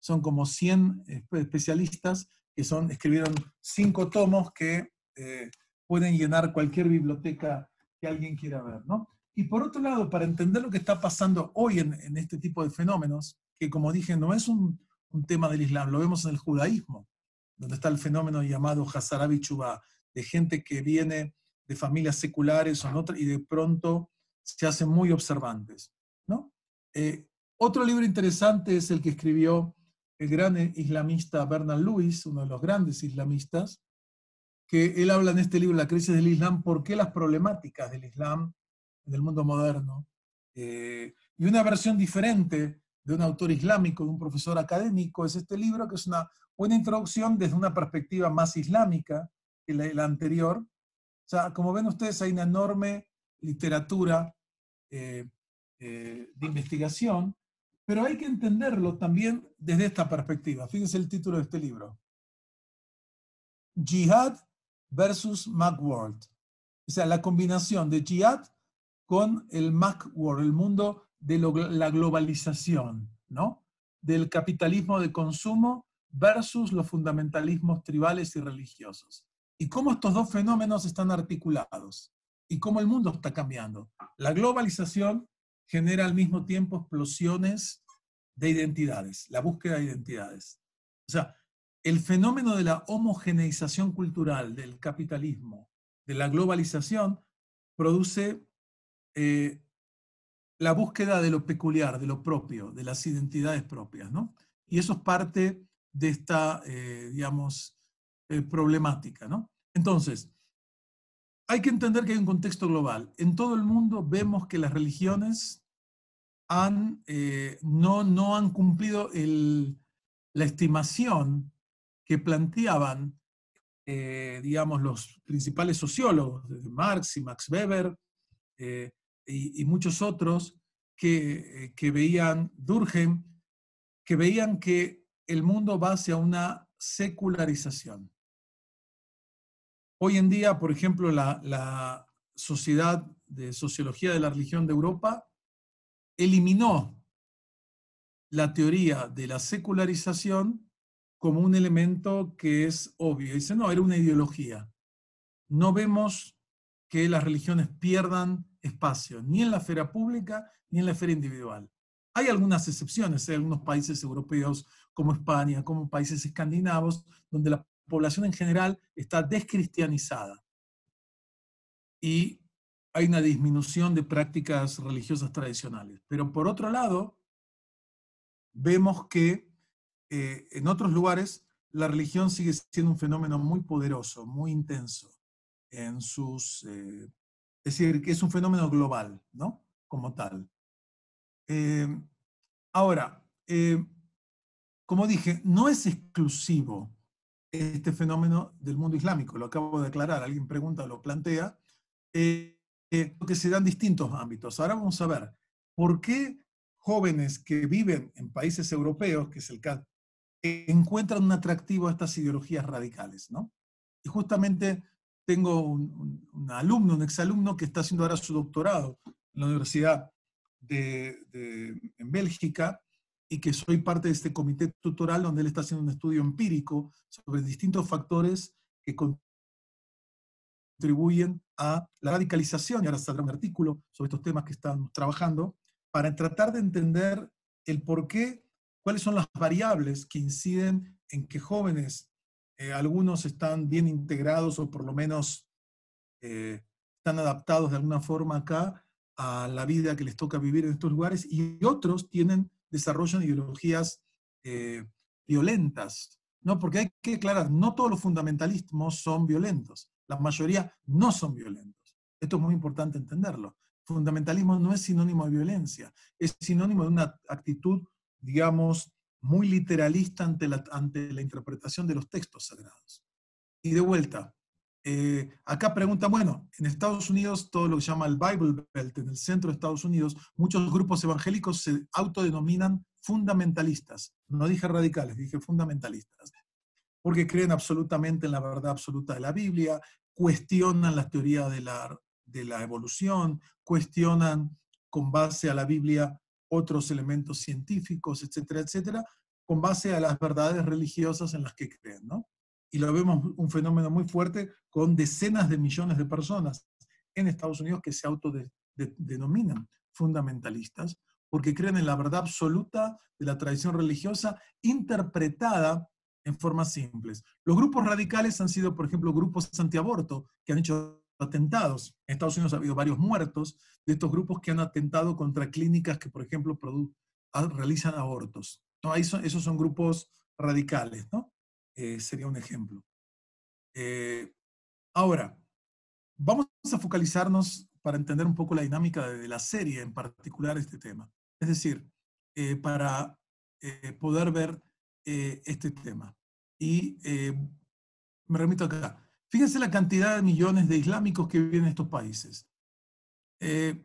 Son como 100 eh, especialistas que son, escribieron cinco tomos que eh, pueden llenar cualquier biblioteca que alguien quiera ver. ¿no? Y por otro lado, para entender lo que está pasando hoy en este tipo de fenómenos, que como dije, no es un, tema del Islam, lo vemos en el judaísmo, donde está el fenómeno llamado Hazarabi chuba de gente que viene de familias seculares o no, y de pronto se hacen muy observantes. Eh, otro libro interesante es el que escribió el gran islamista Bernard Lewis, uno de los grandes islamistas, que él habla en este libro, La crisis del Islam, por qué las problemáticas del Islam en el mundo moderno. Eh, y una versión diferente de un autor islámico, de un profesor académico, es este libro que es una buena introducción desde una perspectiva más islámica que la, anterior. O sea, como ven ustedes, hay una enorme literatura eh, eh, de investigación, pero hay que entenderlo también desde esta perspectiva. Fíjense el título de este libro. Jihad versus Macworld. O sea, la combinación de jihad con el Macworld, el mundo de la globalización, ¿no? Del capitalismo de consumo versus los fundamentalismos tribales y religiosos. Y cómo estos dos fenómenos están articulados y cómo el mundo está cambiando. La globalización genera al mismo tiempo explosiones de identidades, la búsqueda de identidades. O sea, el fenómeno de la homogeneización cultural, del capitalismo, de la globalización, produce eh, la búsqueda de lo peculiar, de lo propio, de las identidades propias, ¿no? Y eso es parte de esta, eh, digamos, eh, problemática, ¿no? Entonces, hay que entender que hay un contexto global. En todo el mundo vemos que las religiones han, eh, no, no han cumplido la estimación que planteaban, digamos, los principales sociólogos, desde Marx y Max Weber, y, muchos otros que, eh, veían, Durgen, que veían que el mundo va hacia una secularización. Hoy en día, por ejemplo, la, la Sociedad de Sociología de la Religión de Europa eliminó la teoría de la secularización como un elemento que es obvio. Dice, no, era una ideología. No vemos que las religiones pierdan espacio, ni en la esfera pública ni en la esfera individual. Hay algunas excepciones, hay ¿eh? algunos países europeos como España, como países escandinavos, donde la población en general está descristianizada. Y hay una disminución de prácticas religiosas tradicionales. Pero por otro lado, vemos que eh, en otros lugares la religión sigue siendo un fenómeno muy poderoso, muy intenso en sus eh, es decir, que es un fenómeno global, ¿no? Como tal. Eh, ahora, eh, como dije, no es exclusivo este fenómeno del mundo islámico, lo acabo de aclarar, alguien pregunta, lo plantea, eh, porque se dan distintos ámbitos. Ahora vamos a ver por qué jóvenes que viven en países europeos, que es el caso, encuentran un atractivo a estas ideologías radicales, ¿no? Y justamente tengo un, alumno, un exalumno que está haciendo ahora su doctorado en la Universidad de, en Bélgica y que soy parte de este comité tutoral donde él está haciendo un estudio empírico sobre distintos factores que contribuyen a la radicalización. Y ahora saldrá un artículo sobre estos temas que estamos trabajando para tratar de entender el por qué, cuáles son las variables que inciden en que jóvenes eh, algunos están bien integrados o por lo menos eh, están adaptados de alguna forma acá a la vida que les toca vivir en estos lugares y otros tienen, desarrollan ideologías eh, violentas, ¿no? Porque hay que aclarar, no todos los fundamentalismos son violentos, la mayoría no son violentos. Esto es muy importante entenderlo. Fundamentalismo no es sinónimo de violencia, es sinónimo de una actitud, digamos, muy literalista ante la, ante la interpretación de los textos sagrados. Y de vuelta, eh, acá pregunta, bueno, en Estados Unidos, todo lo que se llama el Bible Belt, en el centro de Estados Unidos, muchos grupos evangélicos se autodenominan fundamentalistas. No dije radicales, dije fundamentalistas. Porque creen absolutamente en la verdad absoluta de la Biblia, cuestionan la teoría de la, de la evolución, cuestionan con base a la Biblia otros elementos científicos, etcétera, etcétera, con base a las verdades religiosas en las que creen, ¿no? Y lo vemos un fenómeno muy fuerte con decenas de millones de personas en Estados Unidos que se autodenominan fundamentalistas, porque creen en la verdad absoluta de la tradición religiosa interpretada en formas simples. Los grupos radicales han sido, por ejemplo, grupos antiaborto, que han hecho atentados. En Estados Unidos ha habido varios muertos de estos grupos que han atentado contra clínicas que, por ejemplo, ah, realizan abortos. ¿no? esos son grupos radicales, ¿no? Eh, sería un ejemplo. Eh, ahora, vamos a focalizarnos para entender un poco la dinámica de, la serie, en particular este tema. Es decir, eh, para poder ver este tema. Y me remito acá. Fíjense la cantidad de millones de islámicos que viven en estos países. Eh,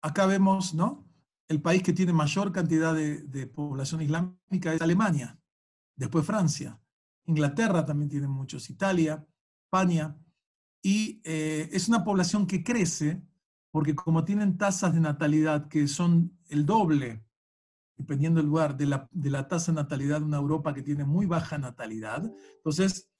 acá vemos, ¿no? El país que tiene mayor cantidad de, población islámica es Alemania, después Francia, Inglaterra también tiene muchos, Italia, España, y eh, es una población que crece porque como tienen tasas de natalidad que son el doble, dependiendo del lugar, de la, de la tasa de natalidad de una Europa que tiene muy baja natalidad, entonces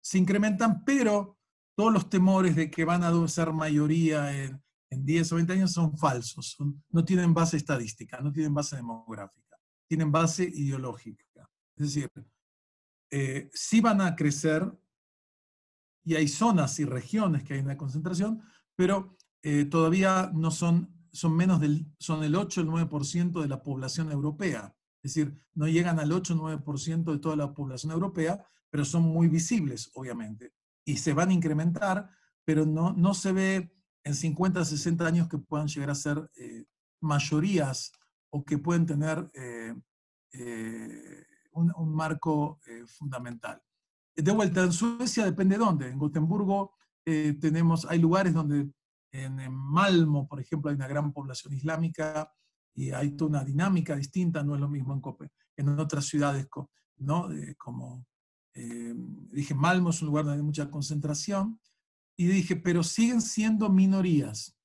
se incrementan, pero todos los temores de que van a ser mayoría en, en 10 o 20 años son falsos, no tienen base estadística, no tienen base demográfica, tienen base ideológica. Es decir, eh, sí van a crecer y hay zonas y regiones que hay una concentración, pero eh, todavía no son, son menos del, son el 8 o el 9% de la población europea. Es decir, no llegan al 8 o 9% de toda la población europea, pero son muy visibles, obviamente, y se van a incrementar, pero no, no se ve en 50, 60 años que puedan llegar a ser eh, mayorías o que pueden tener eh, eh, un, marco fundamental. De vuelta, en Suecia depende de dónde. En Gotemburgo tenemos, hay lugares donde en, Malmo, por ejemplo, hay una gran población islámica y hay toda una dinámica distinta, no es lo mismo en, Copen en otras ciudades ¿no? como eh, dije, Malmo es un lugar donde hay mucha concentración, y dije, pero siguen siendo minorías,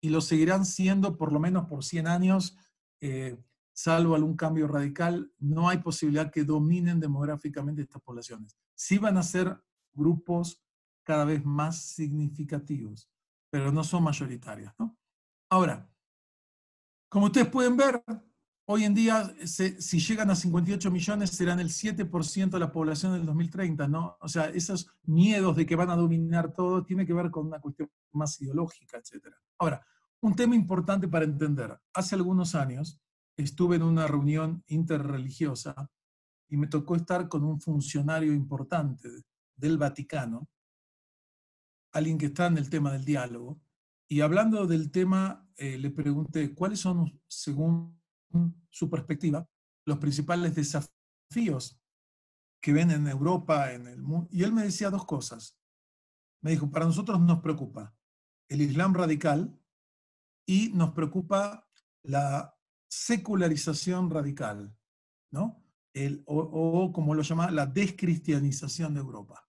y lo seguirán siendo por lo menos por 100 años, eh, salvo algún cambio radical, no hay posibilidad que dominen demográficamente estas poblaciones. Sí van a ser grupos cada vez más significativos, pero no son mayoritarias. ¿no? Ahora, como ustedes pueden ver, Hoy en día, si llegan a 58 millones, serán el 7% de la población del 2030, ¿no? O sea, esos miedos de que van a dominar todo tiene que ver con una cuestión más ideológica, etc. Ahora, un tema importante para entender. Hace algunos años estuve en una reunión interreligiosa y me tocó estar con un funcionario importante del Vaticano, alguien que está en el tema del diálogo, y hablando del tema, eh, le pregunté, ¿cuáles son, según su perspectiva, los principales desafíos que ven en Europa, en el mundo. Y él me decía dos cosas. Me dijo, para nosotros nos preocupa el Islam radical y nos preocupa la secularización radical, ¿no? o, o, como lo llama, la descristianización de Europa.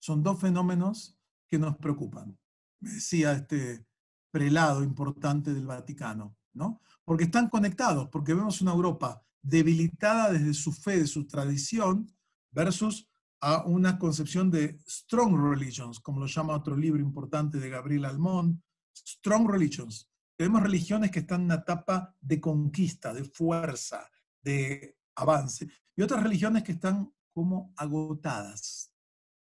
Son dos fenómenos que nos preocupan. Me decía este prelado importante del Vaticano, ¿no? porque están conectados, porque vemos una Europa debilitada desde su fe, de su tradición, versus a una concepción de strong religions, como lo llama otro libro importante de Gabriel Almón, strong religions. Tenemos religiones que están en una etapa de conquista, de fuerza, de avance, y otras religiones que están como agotadas,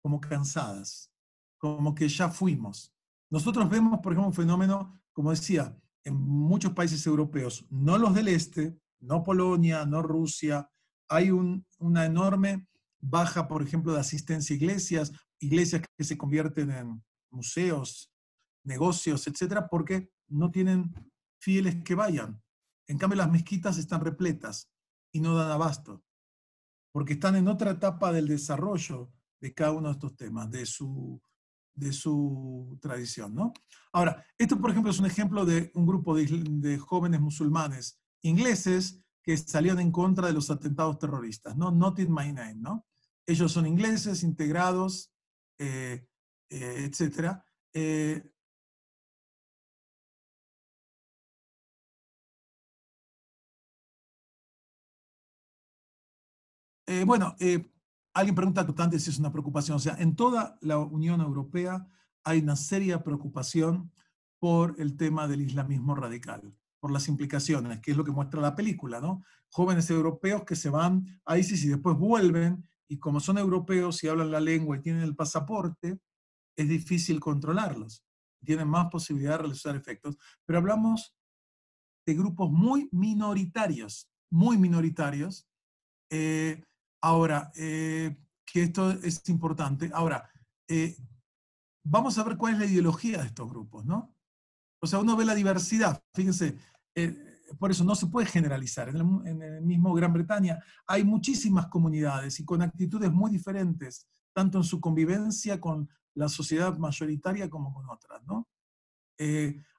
como cansadas, como que ya fuimos. Nosotros vemos, por ejemplo, un fenómeno, como decía, en muchos países europeos, no los del este, no Polonia, no Rusia, hay un, una enorme baja, por ejemplo, de asistencia a iglesias, iglesias que se convierten en museos, negocios, etcétera, porque no tienen fieles que vayan. En cambio, las mezquitas están repletas y no dan abasto, porque están en otra etapa del desarrollo de cada uno de estos temas, de su de su tradición. ¿no? Ahora, esto por ejemplo es un ejemplo de un grupo de, jóvenes musulmanes ingleses que salían en contra de los atentados terroristas, ¿no? Not in my name, ¿no? Ellos son ingleses, integrados, etc. Eh, eh, etcétera. Eh, bueno, alguien pregunta constantemente si es una preocupación. O sea, en toda la Unión Europea hay una seria preocupación por el tema del islamismo radical, por las implicaciones, que es lo que muestra la película, ¿no? Jóvenes europeos que se van a ISIS y después vuelven, y como son europeos y hablan la lengua y tienen el pasaporte, es difícil controlarlos. Tienen más posibilidad de realizar efectos. Pero hablamos de grupos muy minoritarios, muy minoritarios, eh, Ahora, eh, que esto es importante. Ahora, eh, vamos a ver cuál es la ideología de estos grupos, ¿no? O sea, uno ve la diversidad, fíjense, eh, por eso no se puede generalizar. En el, mismo Gran Bretaña hay muchísimas comunidades y con actitudes muy diferentes, tanto en su convivencia con la sociedad mayoritaria como con otras, ¿no?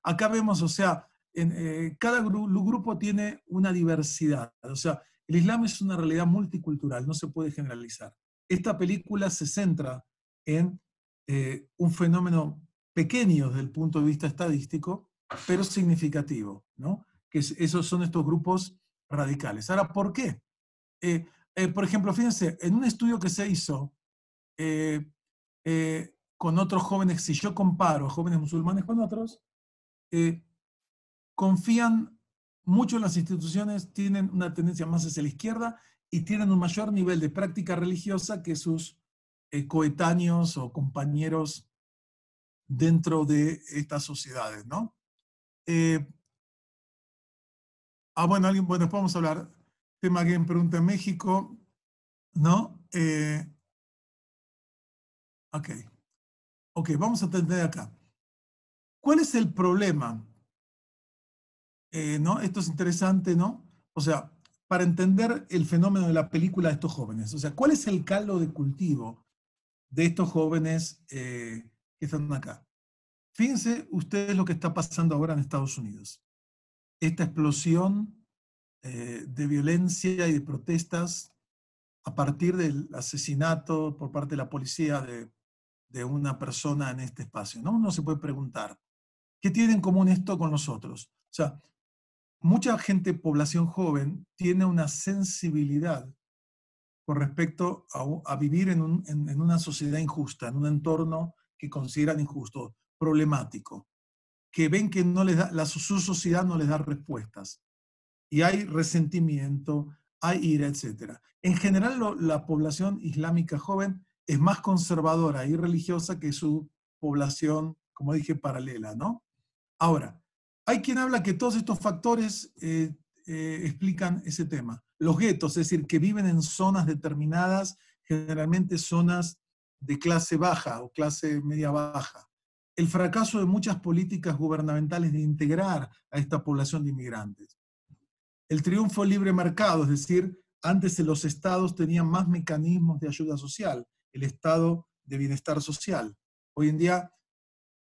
acá vemos, o sea, en, cada grupo tiene una diversidad, o sea, el Islam es una realidad multicultural, no se puede generalizar. Esta película se centra en eh, un fenómeno pequeño desde el punto de vista estadístico, pero significativo, ¿no? Que esos son estos grupos radicales. Ahora, ¿por qué? Eh, eh, por ejemplo, fíjense, en un estudio que se hizo con otros jóvenes, si yo comparo jóvenes musulmanes con otros, confían Muchas de las instituciones tienen una tendencia más hacia la izquierda y tienen un mayor nivel de práctica religiosa que sus eh, coetáneos o compañeros dentro de estas sociedades, ¿no? Eh, ah, bueno, alguien, bueno, después vamos a hablar, tema que pregunta en México, ¿no? Eh, ok, ok, vamos a atender acá. ¿Cuál es el problema? Eh, esto es interesante, ¿no? O sea, para entender el fenómeno de la película de estos jóvenes. O sea, ¿cuál es el caldo de cultivo de estos jóvenes eh, que están acá? Fíjense ustedes lo que está pasando ahora en Estados Unidos. Esta explosión eh, de violencia y de protestas a partir del asesinato por parte de la policía de, una persona en este espacio. ¿no? Uno se puede preguntar, ¿qué tienen en común esto con nosotros, O sea, mucha gente, población joven, tiene una sensibilidad con respecto a, vivir en, una sociedad injusta, en un entorno que consideran injusto, problemático, que ven que no les da, la, su sociedad no les da respuestas. Y hay resentimiento, hay ira, etc. En general, la población islámica joven es más conservadora y religiosa que su población, como dije, paralela, ¿no? Ahora, hay quien habla que todos estos factores eh, eh, explican ese tema. Los guetos, es decir, que viven en zonas determinadas, generalmente zonas de clase baja o clase media baja. El fracaso de muchas políticas gubernamentales de integrar a esta población de inmigrantes. El triunfo libre mercado, es decir, antes los estados tenían más mecanismos de ayuda social, el estado de bienestar social. Hoy en día,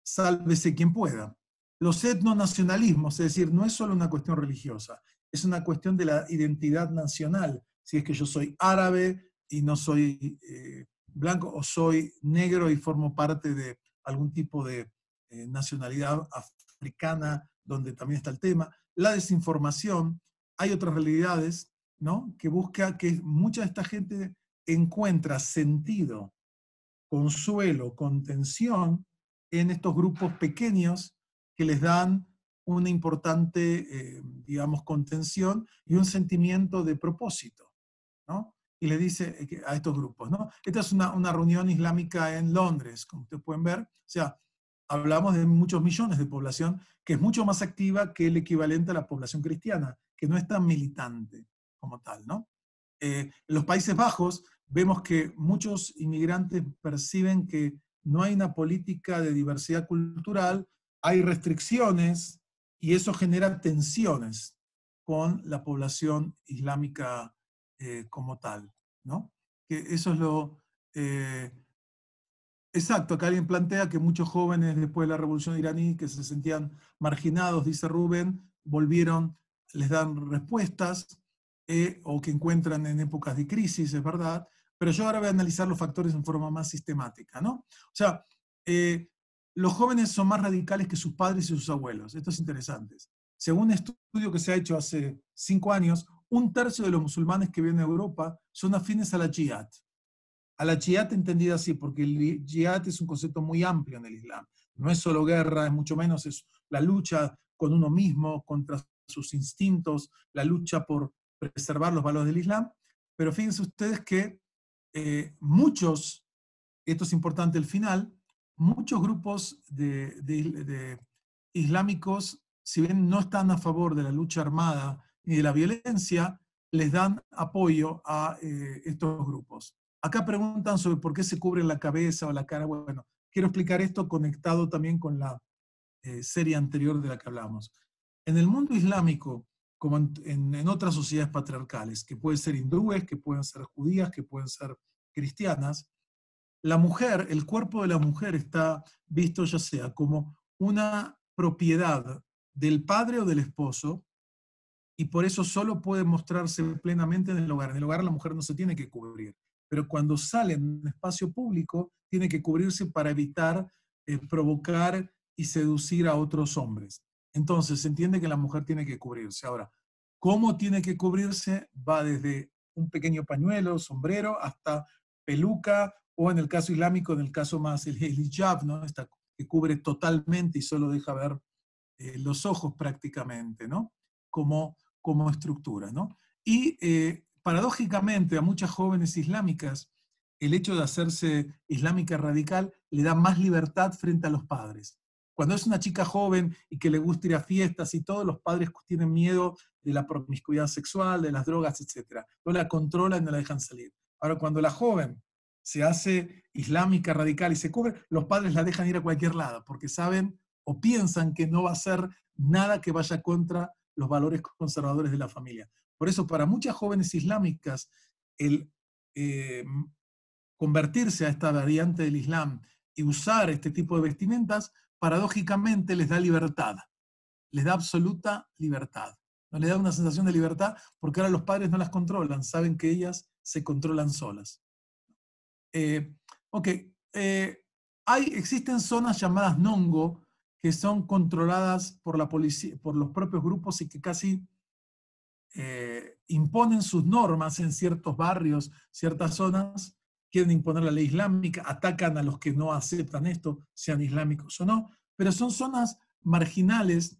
sálvese quien pueda los etnonacionalismos, es decir, no es solo una cuestión religiosa, es una cuestión de la identidad nacional. Si es que yo soy árabe y no soy eh, blanco, o soy negro y formo parte de algún tipo de eh, nacionalidad africana, donde también está el tema. La desinformación, hay otras realidades, ¿no? Que busca que mucha de esta gente encuentra sentido, consuelo, contención en estos grupos pequeños que les dan una importante, eh, digamos, contención y un sentimiento de propósito, ¿no? Y le dice eh, a estos grupos, ¿no? Esta es una, una reunión islámica en Londres, como ustedes pueden ver. O sea, hablamos de muchos millones de población que es mucho más activa que el equivalente a la población cristiana, que no es tan militante como tal, ¿no? Eh, en los Países Bajos vemos que muchos inmigrantes perciben que no hay una política de diversidad cultural, hay restricciones y eso genera tensiones con la población islámica eh, como tal, ¿no? Que eso es lo... Eh, exacto, acá alguien plantea que muchos jóvenes después de la revolución iraní que se sentían marginados, dice Rubén, volvieron, les dan respuestas eh, o que encuentran en épocas de crisis, es verdad, pero yo ahora voy a analizar los factores en forma más sistemática, ¿no? O sea, los jóvenes son más radicales que sus padres y sus abuelos. Esto es interesante. Según un estudio que se ha hecho hace cinco años, un tercio de los musulmanes que viven a Europa son afines a la jihad. A la jihad entendida así, porque el jihad es un concepto muy amplio en el Islam. No es solo guerra, es mucho menos es la lucha con uno mismo, contra sus instintos, la lucha por preservar los valores del Islam. Pero fíjense ustedes que eh, muchos, esto es importante el final, muchos grupos de, islámicos, si bien no están a favor de la lucha armada ni de la violencia, les dan apoyo a eh, estos grupos. Acá preguntan sobre por qué se cubre la cabeza o la cara. Bueno, quiero explicar esto conectado también con la eh, serie anterior de la que hablamos. En el mundo islámico, como en, otras sociedades patriarcales, que pueden ser hindúes, que pueden ser judías, que pueden ser cristianas, la mujer, el cuerpo de la mujer está visto ya sea como una propiedad del padre o del esposo, y por eso solo puede mostrarse plenamente en el hogar. En el hogar la mujer no se tiene que cubrir, pero cuando sale en un espacio público, tiene que cubrirse para evitar eh, provocar y seducir a otros hombres. Entonces, se entiende que la mujer tiene que cubrirse. Ahora, ¿cómo tiene que cubrirse? Va desde un pequeño pañuelo, sombrero, hasta peluca, o en el caso islámico, en el caso más el, hijab, ¿no? que cubre totalmente y solo deja ver eh, los ojos prácticamente, ¿no? Como, como estructura, ¿no? Y eh, paradójicamente a muchas jóvenes islámicas, el hecho de hacerse islámica radical le da más libertad frente a los padres. Cuando es una chica joven y que le gusta ir a fiestas y todo los padres tienen miedo de la promiscuidad sexual, de las drogas, etc. No la controlan, no la dejan salir. Ahora, cuando la joven se hace islámica radical y se cubre, los padres la dejan ir a cualquier lado porque saben o piensan que no va a ser nada que vaya contra los valores conservadores de la familia. Por eso, para muchas jóvenes islámicas, el eh, convertirse a esta variante del Islam y usar este tipo de vestimentas, paradójicamente les da libertad, les da absoluta libertad. No les da una sensación de libertad porque ahora los padres no las controlan, saben que ellas se controlan solas. Eh, ok, eh, hay, existen zonas llamadas Nongo que son controladas por, la por los propios grupos y que casi eh, imponen sus normas en ciertos barrios, ciertas zonas, quieren imponer la ley islámica, atacan a los que no aceptan esto, sean islámicos o no, pero son zonas marginales,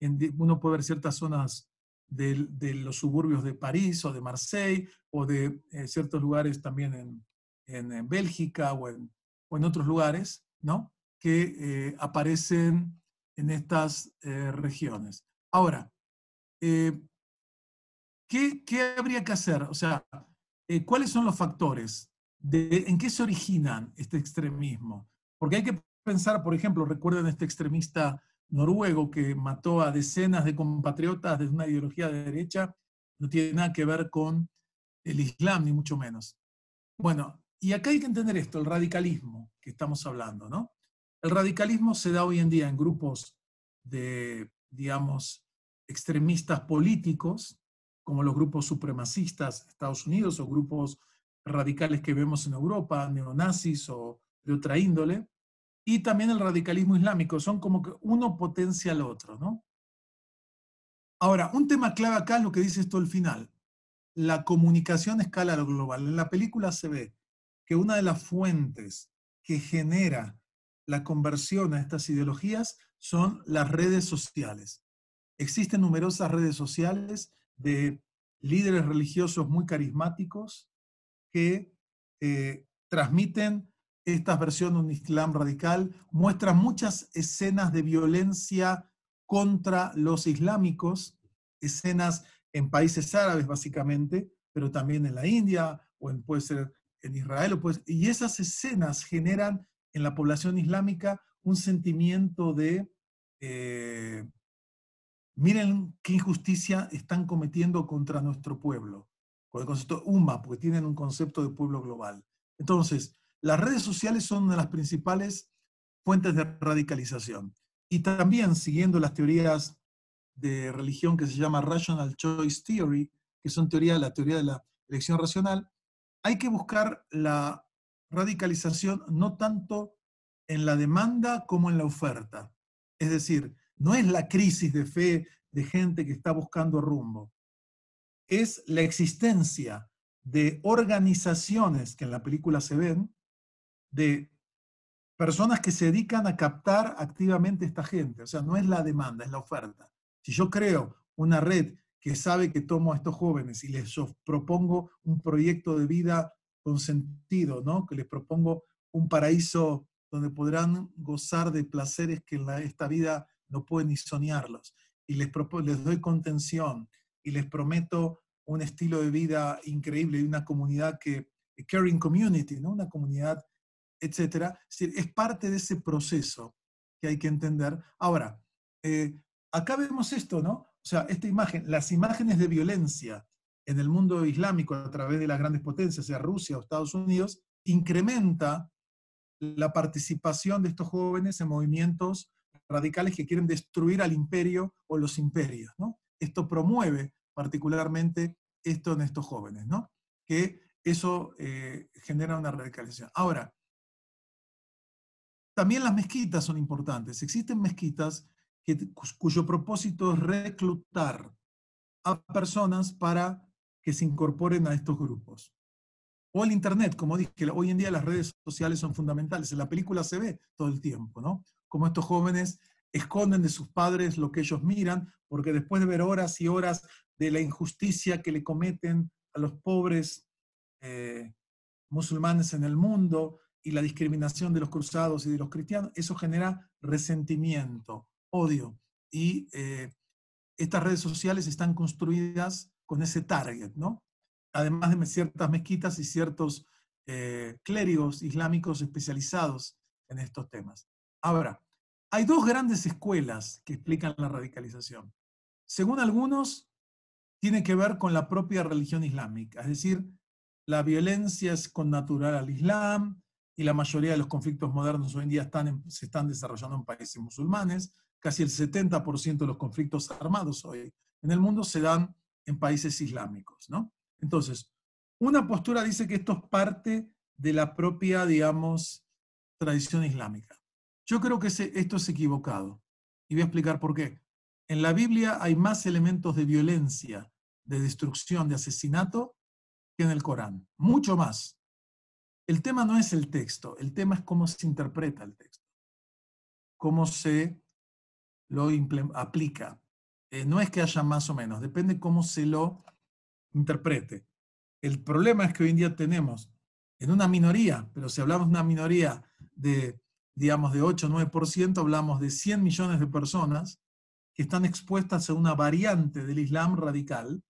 en, uno puede ver ciertas zonas de, los suburbios de París o de Marseille o de ciertos lugares también en, en, Bélgica o en, otros lugares, ¿no? Que eh, aparecen en estas eh, regiones. Ahora, eh, ¿qué, habría que hacer? O sea, ¿cuáles son los factores? De, ¿En qué se originan este extremismo? Porque hay que pensar, por ejemplo, recuerden este extremista noruego que mató a decenas de compatriotas desde una ideología de derecha, no tiene nada que ver con el Islam, ni mucho menos. Bueno, y acá hay que entender esto, el radicalismo que estamos hablando, ¿no? El radicalismo se da hoy en día en grupos de, digamos, extremistas políticos, como los grupos supremacistas de Estados Unidos o grupos radicales que vemos en Europa, neonazis o de otra índole, y también el radicalismo islámico. Son como que uno potencia al otro, ¿no? Ahora, un tema clave acá es lo que dice esto al final. La comunicación escala a global. En la película se ve una de las fuentes que genera la conversión a estas ideologías son las redes sociales. Existen numerosas redes sociales de líderes religiosos muy carismáticos que eh, transmiten esta versión de un islam radical, muestran muchas escenas de violencia contra los islámicos, escenas en países árabes básicamente, pero también en la India o en, puede ser en Israel. Pues, y esas escenas generan en la población islámica un sentimiento de, eh, miren qué injusticia están cometiendo contra nuestro pueblo, con el concepto umma porque tienen un concepto de pueblo global. Entonces, las redes sociales son una de las principales fuentes de radicalización. Y también, siguiendo las teorías de religión que se llama Rational Choice Theory, que son teoría, la teoría de la elección racional, hay que buscar la radicalización no tanto en la demanda como en la oferta. Es decir, no es la crisis de fe de gente que está buscando rumbo, es la existencia de organizaciones que en la película se ven, de personas que se dedican a captar activamente esta gente. O sea, no es la demanda, es la oferta. Si yo creo una red que sabe que tomo a estos jóvenes y les propongo un proyecto de vida con sentido, ¿no? Que les propongo un paraíso donde podrán gozar de placeres que en esta vida no pueden ni soñarlos. Y les, les doy contención y les prometo un estilo de vida increíble y una comunidad que, eh, caring community, ¿no? Una comunidad, etcétera. Es, es parte de ese proceso que hay que entender. Ahora, eh, acá vemos esto, ¿no? O sea, esta imagen, las imágenes de violencia en el mundo islámico a través de las grandes potencias, sea Rusia o Estados Unidos, incrementa la participación de estos jóvenes en movimientos radicales que quieren destruir al imperio o los imperios. Esto promueve particularmente esto en estos jóvenes, que eso eh, genera una radicalización. Ahora, también las mezquitas son importantes. Existen mezquitas cuyo propósito es reclutar a personas para que se incorporen a estos grupos. O el Internet, como dije, hoy en día las redes sociales son fundamentales. En la película se ve todo el tiempo, ¿no? Como estos jóvenes esconden de sus padres lo que ellos miran, porque después de ver horas y horas de la injusticia que le cometen a los pobres eh, musulmanes en el mundo y la discriminación de los cruzados y de los cristianos, eso genera resentimiento odio. Y eh, estas redes sociales están construidas con ese target, ¿no? Además de ciertas mezquitas y ciertos eh, clérigos islámicos especializados en estos temas. Ahora, hay dos grandes escuelas que explican la radicalización. Según algunos, tiene que ver con la propia religión islámica, es decir, la violencia es con natural al Islam y la mayoría de los conflictos modernos hoy en día se están desarrollando en países musulmanes, casi el 70% de los conflictos armados hoy en el mundo se dan en países islámicos, ¿no? Entonces, una postura dice que esto es parte de la propia, digamos, tradición islámica. Yo creo que esto es equivocado y voy a explicar por qué. En la Biblia hay más elementos de violencia, de destrucción, de asesinato que en el Corán, mucho más. El tema no es el texto, el tema es cómo se interpreta el texto, cómo se lo aplica. Eh, no es que haya más o menos, depende cómo se lo interprete. El problema es que hoy en día tenemos en una minoría, pero si hablamos de una minoría de, digamos, de 8 o 9%, hablamos de 100 millones de personas que están expuestas a una variante del Islam radical,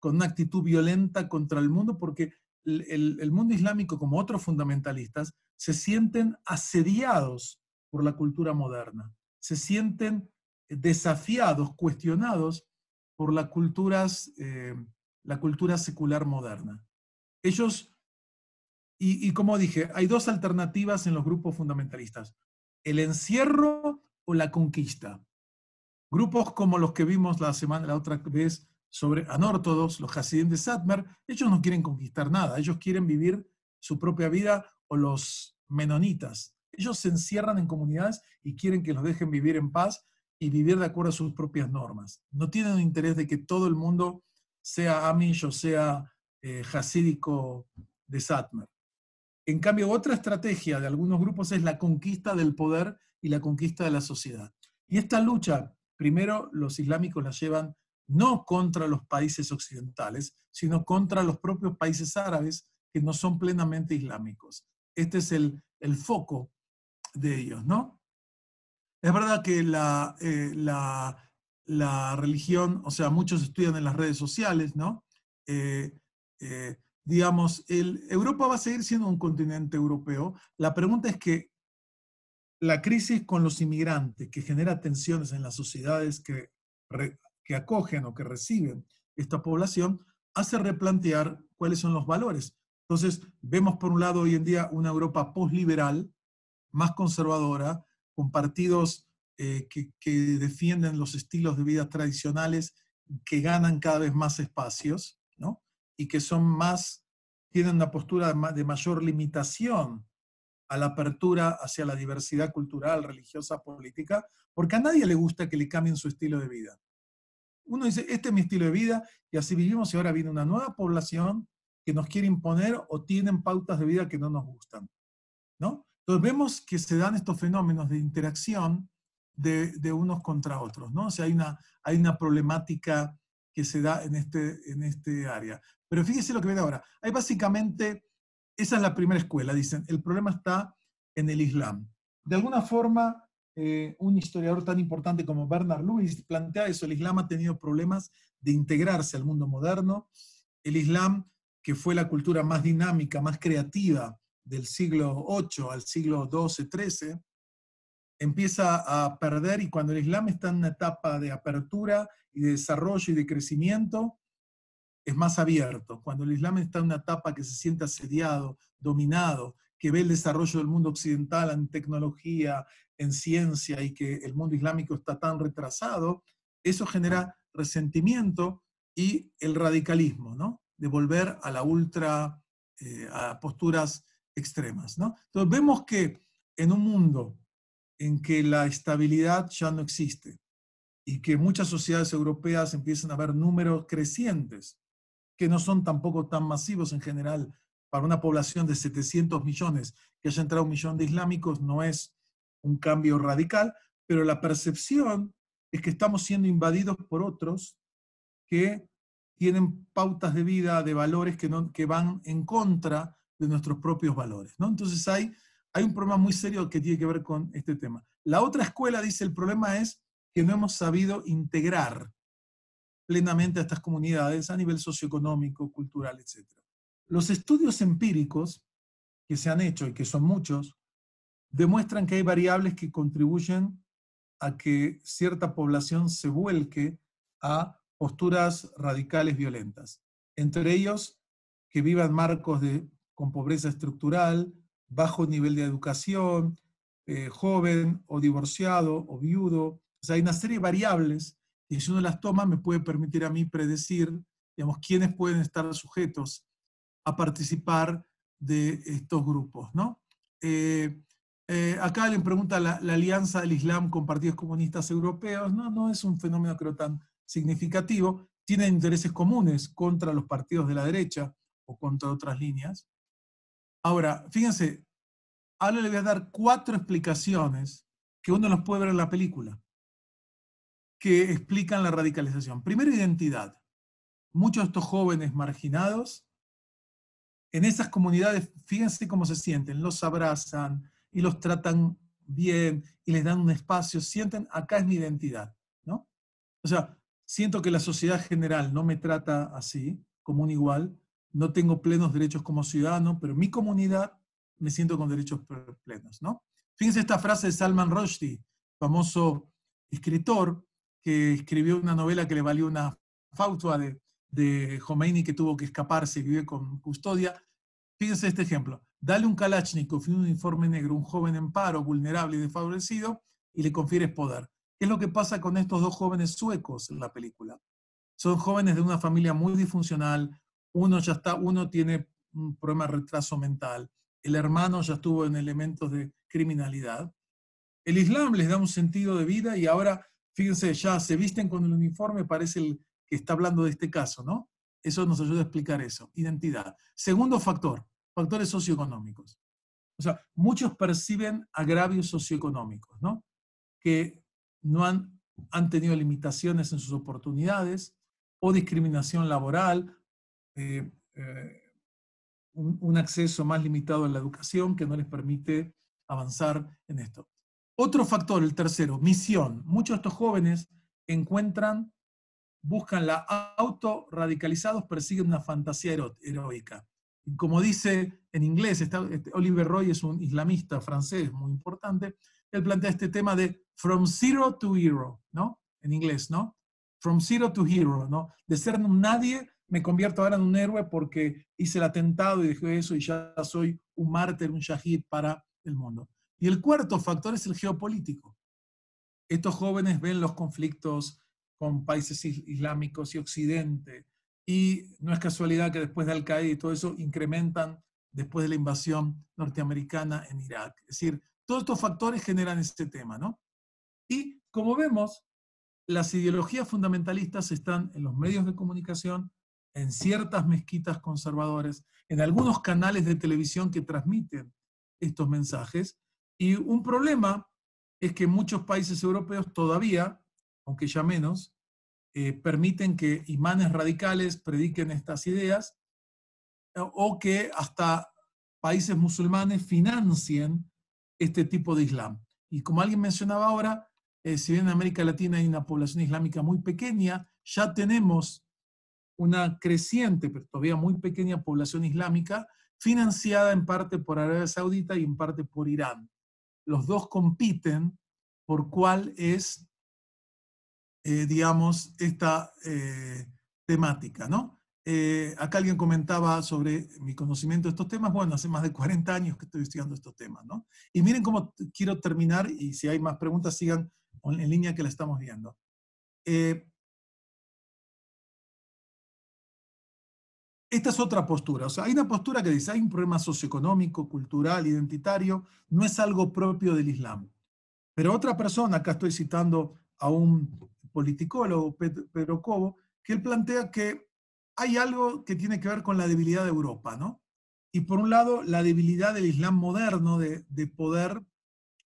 con una actitud violenta contra el mundo, porque el mundo islámico, como otros fundamentalistas, se sienten asediados por la cultura moderna se sienten desafiados, cuestionados por la, culturas, eh, la cultura secular moderna. Ellos, y, como dije, hay dos alternativas en los grupos fundamentalistas, el encierro o la conquista. Grupos como los que vimos la semana, la otra vez, sobre anórtodos, los Hasidim de Satmar, ellos no quieren conquistar nada, ellos quieren vivir su propia vida o los menonitas, ellos se encierran en comunidades y quieren que los dejen vivir en paz y vivir de acuerdo a sus propias normas. No tienen interés de que todo el mundo sea Amish o sea eh, de Satmer. En cambio, otra estrategia de algunos grupos es la conquista del poder y la conquista de la sociedad. Y esta lucha, primero, los islámicos la llevan no contra los países occidentales, sino contra los propios países árabes que no son plenamente islámicos. Este es el, el foco de ellos, ¿no? Es verdad que eh, la, la, religión, o sea, muchos estudian en las redes sociales, ¿no? Eh, eh, digamos, Europa va a seguir siendo un continente europeo. La pregunta es que la crisis con los inmigrantes, que genera tensiones en las sociedades que, que acogen o que reciben esta población, hace replantear cuáles son los valores. Entonces, vemos por un lado hoy en día una Europa posliberal, más conservadora, con partidos eh, que, que, defienden los estilos de vida tradicionales que ganan cada vez más espacios, ¿no? Y que son más, tienen una postura de mayor limitación a la apertura hacia la diversidad cultural, religiosa, política, porque a nadie le gusta que le cambien su estilo de vida. Uno dice, este es mi estilo de vida y así vivimos y ahora viene una nueva población que nos quiere imponer o tienen pautas de vida que no nos gustan, ¿no? Entonces vemos que se dan estos fenómenos de interacción de, unos contra otros, ¿no? O sea, hay una, hay una problemática que se da en este, en este área. Pero fíjese lo que viene ahora. Hay básicamente, esa es la primera escuela, dicen, el problema está en el Islam. De alguna forma, eh, un historiador tan importante como Bernard Lewis plantea eso, el Islam ha tenido problemas de integrarse al mundo moderno, el Islam, que fue la cultura más dinámica, más creativa del siglo VIII al siglo XII-XIII, empieza a perder y cuando el Islam está en una etapa de apertura y de desarrollo y de crecimiento, es más abierto. Cuando el Islam está en una etapa que se siente asediado, dominado, que ve el desarrollo del mundo occidental en tecnología, en ciencia y que el mundo islámico está tan retrasado, eso genera resentimiento y el radicalismo, ¿no? De volver a la ultra, eh, a posturas extremas. ¿no? Entonces vemos que en un mundo en que la estabilidad ya no existe y que muchas sociedades europeas empiezan a ver números crecientes, que no son tampoco tan masivos en general para una población de 700 millones, que haya entrado un millón de islámicos no es un cambio radical, pero la percepción es que estamos siendo invadidos por otros que tienen pautas de vida, de valores que, que van en contra de nuestros propios valores. ¿no? Entonces hay, hay un problema muy serio que tiene que ver con este tema. La otra escuela dice, el problema es que no hemos sabido integrar plenamente a estas comunidades a nivel socioeconómico, cultural, etc. Los estudios empíricos que se han hecho y que son muchos, demuestran que hay variables que contribuyen a que cierta población se vuelque a posturas radicales violentas. Entre ellos, que vivan marcos de con pobreza estructural, bajo nivel de educación, eh, joven o divorciado o viudo. O sea, hay una serie de variables y si uno las toma me puede permitir a mí predecir, digamos, quiénes pueden estar sujetos a participar de estos grupos, ¿no? Eh, eh, acá alguien pregunta la, alianza del Islam con partidos comunistas europeos, no, no es un fenómeno creo tan significativo, tienen intereses comunes contra los partidos de la derecha o contra otras líneas. Ahora, fíjense, ahora le voy a dar cuatro explicaciones que uno los puede ver en la película, que explican la radicalización. Primero, identidad. Muchos de estos jóvenes marginados, en esas comunidades, fíjense cómo se sienten, los abrazan y los tratan bien y les dan un espacio, sienten, acá es mi identidad, ¿no? O sea, siento que la sociedad general no me trata así, como un igual, no tengo plenos derechos como ciudadano, pero mi comunidad me siento con derechos plenos, ¿no? Fíjense esta frase de Salman Rushdie, famoso escritor que escribió una novela que le valió una fautua de, de Khomeini que tuvo que escaparse y vive con custodia. Fíjense este ejemplo. Dale un Kalachnikov y un uniforme negro a un joven en paro, vulnerable y desfavorecido, y le confieres poder. ¿Qué es lo que pasa con estos dos jóvenes suecos en la película? Son jóvenes de una familia muy disfuncional, uno ya está, uno tiene un problema de retraso mental, el hermano ya estuvo en elementos de criminalidad. El Islam les da un sentido de vida y ahora, fíjense, ya se visten con el uniforme, parece el que está hablando de este caso, ¿no? Eso nos ayuda a explicar eso, identidad. Segundo factor, factores socioeconómicos. O sea, muchos perciben agravios socioeconómicos, ¿no? Que no han, han tenido limitaciones en sus oportunidades o discriminación laboral eh, eh, un, acceso más limitado a la educación que no les permite avanzar en esto. Otro factor, el tercero, misión. Muchos de estos jóvenes encuentran, buscan la auto radicalizados, persiguen una fantasía heroica. como dice en inglés, está, este, Oliver Roy es un islamista francés muy importante, él plantea este tema de from zero to hero, ¿no? En inglés, ¿no? From zero to hero, ¿no? De ser nadie me convierto ahora en un héroe porque hice el atentado y dejé eso y ya soy un mártir, un shahid para el mundo. Y el cuarto factor es el geopolítico. Estos jóvenes ven los conflictos con países islámicos y Occidente. Y no es casualidad que después de Al-Qaeda y todo eso incrementan después de la invasión norteamericana en Irak. Es decir, todos estos factores generan este tema, ¿no? Y como vemos, las ideologías fundamentalistas están en los medios de comunicación, en ciertas mezquitas conservadoras, en algunos canales de televisión que transmiten estos mensajes. Y un problema es que muchos países europeos todavía, aunque ya menos, eh, permiten que imanes radicales prediquen estas ideas eh, o que hasta países musulmanes financien este tipo de islam. Y como alguien mencionaba ahora, eh, si bien en América Latina hay una población islámica muy pequeña, ya tenemos una creciente, pero todavía muy pequeña población islámica, financiada en parte por Arabia Saudita y en parte por Irán. Los dos compiten por cuál es, eh, digamos, esta eh, temática, ¿no? Eh, acá alguien comentaba sobre mi conocimiento de estos temas. Bueno, hace más de 40 años que estoy estudiando estos temas, ¿no? Y miren cómo quiero terminar y si hay más preguntas, sigan en línea que la estamos viendo. Eh, Esta es otra postura. O sea, hay una postura que dice, hay un problema socioeconómico, cultural, identitario, no es algo propio del Islam. Pero otra persona, acá estoy citando a un politicólogo, Pedro Cobo, que él plantea que hay algo que tiene que ver con la debilidad de Europa, ¿no? Y por un lado, la debilidad del Islam moderno de poder,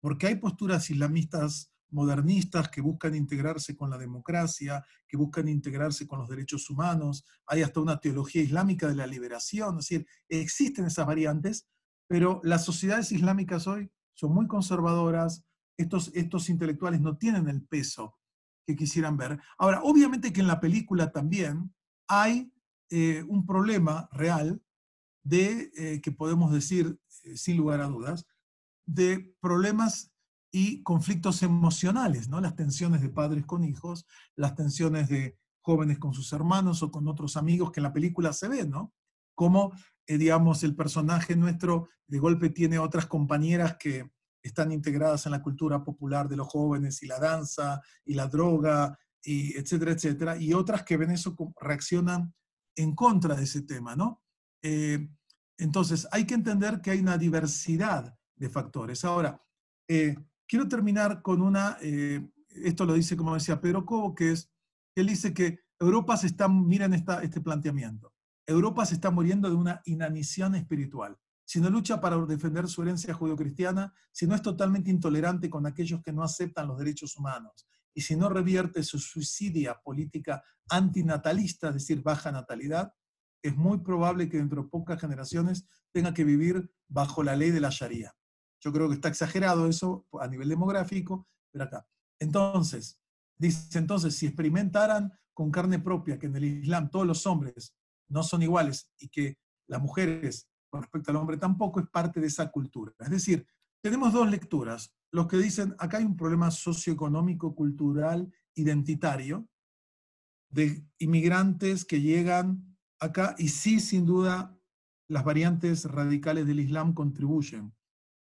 porque hay posturas islamistas modernistas que buscan integrarse con la democracia, que buscan integrarse con los derechos humanos, hay hasta una teología islámica de la liberación, es decir, existen esas variantes, pero las sociedades islámicas hoy son muy conservadoras, estos, estos intelectuales no tienen el peso que quisieran ver. Ahora, obviamente que en la película también hay eh, un problema real de, eh, que podemos decir, eh, sin lugar a dudas, de problemas y conflictos emocionales, ¿no? Las tensiones de padres con hijos, las tensiones de jóvenes con sus hermanos o con otros amigos que en la película se ve, ¿no? Como, eh, digamos, el personaje nuestro de golpe tiene otras compañeras que están integradas en la cultura popular de los jóvenes y la danza y la droga, y etcétera, etcétera, y otras que ven eso, reaccionan en contra de ese tema, ¿no? Eh, entonces, hay que entender que hay una diversidad de factores. Ahora, eh, Quiero terminar con una, eh, esto lo dice como decía Pedro Cobo, que es, él dice que Europa se está, miren esta, este planteamiento, Europa se está muriendo de una inanición espiritual. Si no lucha para defender su herencia judio-cristiana, si no es totalmente intolerante con aquellos que no aceptan los derechos humanos, y si no revierte su suicidia política antinatalista, es decir, baja natalidad, es muy probable que dentro de pocas generaciones tenga que vivir bajo la ley de la Sharia. Yo creo que está exagerado eso a nivel demográfico, pero acá. Entonces, dice entonces, si experimentaran con carne propia que en el Islam todos los hombres no son iguales y que las mujeres con respecto al hombre tampoco es parte de esa cultura. Es decir, tenemos dos lecturas. Los que dicen, acá hay un problema socioeconómico, cultural, identitario, de inmigrantes que llegan acá y sí, sin duda, las variantes radicales del Islam contribuyen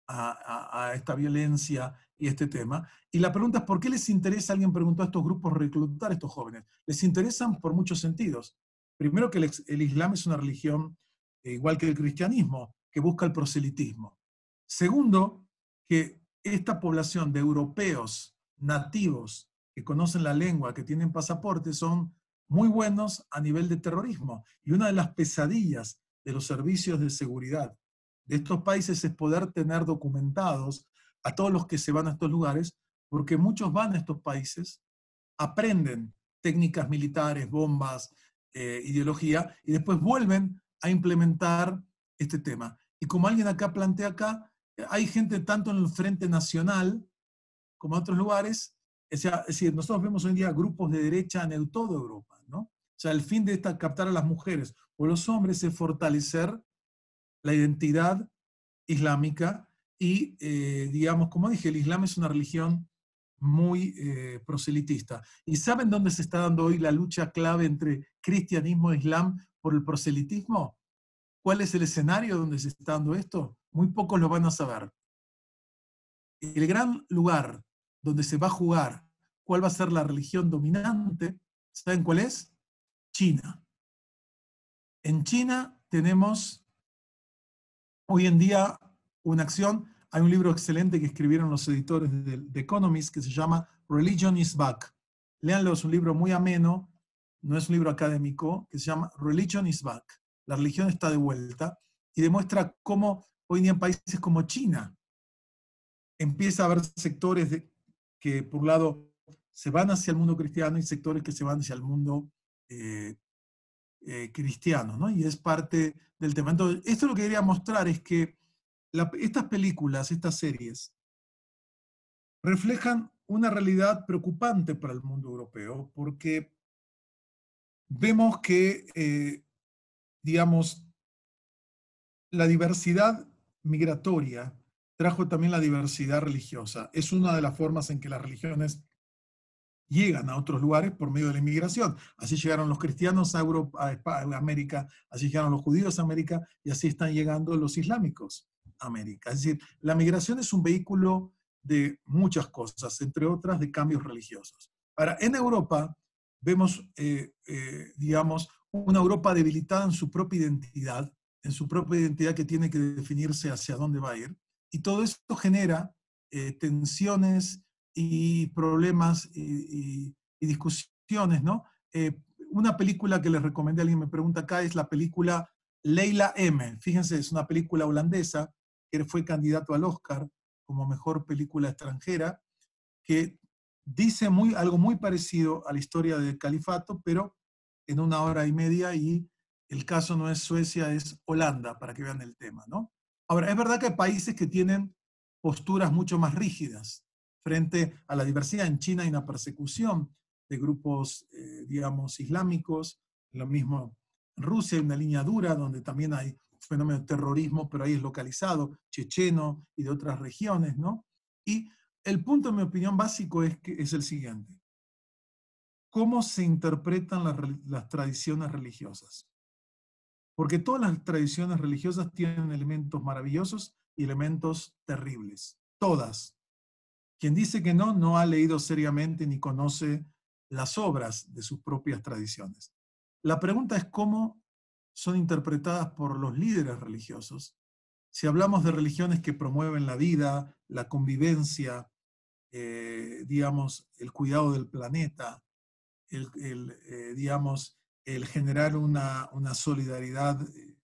a, esta violencia y este tema. Y la pregunta es, ¿por qué les interesa, alguien preguntó a estos grupos reclutar a estos jóvenes? Les interesan por muchos sentidos. Primero que el, Islam es una religión eh, igual que el cristianismo, que busca el proselitismo. Segundo, que esta población de europeos nativos que conocen la lengua, que tienen pasaporte, son muy buenos a nivel de terrorismo. Y una de las pesadillas de los servicios de seguridad de estos países es poder tener documentados a todos los que se van a estos lugares, porque muchos van a estos países, aprenden técnicas militares, bombas, eh, ideología, y después vuelven a implementar este tema. Y como alguien acá plantea acá, hay gente tanto en el Frente Nacional como en otros lugares, es decir, nosotros vemos hoy día grupos de derecha en todo Europa, ¿no? O sea, el fin de esta, captar a las mujeres o los hombres es fortalecer la identidad islámica y, eh, digamos, como dije, el Islam es una religión muy eh, proselitista. ¿Y saben dónde se está dando hoy la lucha clave entre cristianismo e islam por el proselitismo? ¿Cuál es el escenario donde se está dando esto? Muy pocos lo van a saber. El gran lugar donde se va a jugar cuál va a ser la religión dominante, ¿saben cuál es? China. En China tenemos Hoy en día, una acción, hay un libro excelente que escribieron los editores de The Economist que se llama Religion is Back. Leanlo, es un libro muy ameno, no es un libro académico, que se llama Religion is Back. La religión está de vuelta y demuestra cómo hoy en día en países como China empieza a haber sectores que, por un lado, se van hacia el mundo cristiano y sectores que se van hacia el mundo eh, eh, Cristiano, ¿no? Y es parte del tema. Entonces, esto lo que quería mostrar es que estas películas, estas series, reflejan una realidad preocupante para el mundo europeo porque vemos que, eh, digamos, la diversidad migratoria trajo también la diversidad religiosa. Es una de las formas en que las religiones llegan a otros lugares por medio de la inmigración. Así llegaron los cristianos a, Europa, a América, así llegaron los judíos a América y así están llegando los islámicos a América. Es decir, la migración es un vehículo de muchas cosas, entre otras de cambios religiosos. Ahora, en Europa vemos, eh, eh, digamos, una Europa debilitada en su propia identidad, en su propia identidad que tiene que definirse hacia dónde va a ir. Y todo esto genera eh, tensiones y problemas y, discusiones, ¿no? Eh, una película que les recomendé, alguien me pregunta acá, es la película Leila M. Fíjense, es una película holandesa que fue candidato al Oscar como mejor película extranjera, que dice muy, algo muy parecido a la historia del califato, pero en una hora y media y el caso no es Suecia, es Holanda, para que vean el tema, Ahora, es verdad que hay países que tienen posturas mucho más rígidas frente a la diversidad. En China hay una persecución de grupos, eh, digamos, islámicos, lo mismo en Rusia hay una línea dura donde también hay fenómeno de terrorismo, pero ahí es localizado, checheno y de otras regiones, ¿no? Y el punto, en mi opinión, básico es, es el siguiente. ¿Cómo se interpretan las tradiciones religiosas? Porque todas las tradiciones religiosas tienen elementos maravillosos y elementos terribles. Todas, quien dice que no, no ha leído seriamente ni conoce las obras de sus propias tradiciones. La pregunta es cómo son interpretadas por los líderes religiosos. Si hablamos de religiones que promueven la vida, la convivencia, eh, digamos, el cuidado del planeta, el, eh, digamos, el generar una, una solidaridad eh,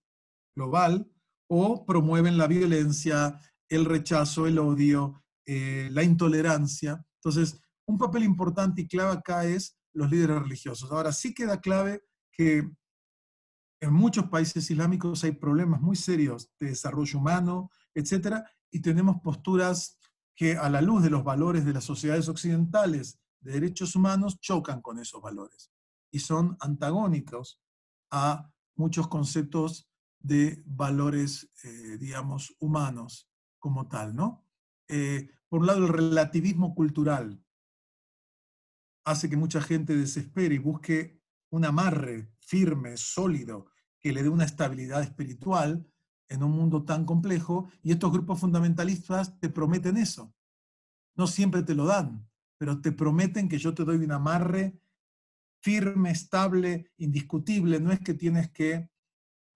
global, o promueven la violencia, el rechazo, el odio, eh, la intolerancia. Entonces, un papel importante y clave acá es los líderes religiosos. Ahora sí queda clave que en muchos países islámicos hay problemas muy serios de desarrollo humano, etcétera, y tenemos posturas que a la luz de los valores de las sociedades occidentales de derechos humanos chocan con esos valores y son antagónicos a muchos conceptos de valores, eh, digamos, humanos como tal, ¿no? Eh, por un lado, el relativismo cultural hace que mucha gente desespere y busque un amarre firme, sólido, que le dé una estabilidad espiritual en un mundo tan complejo, y estos grupos fundamentalistas te prometen eso. No siempre te lo dan, pero te prometen que yo te doy un amarre firme, estable, indiscutible. No es que tienes que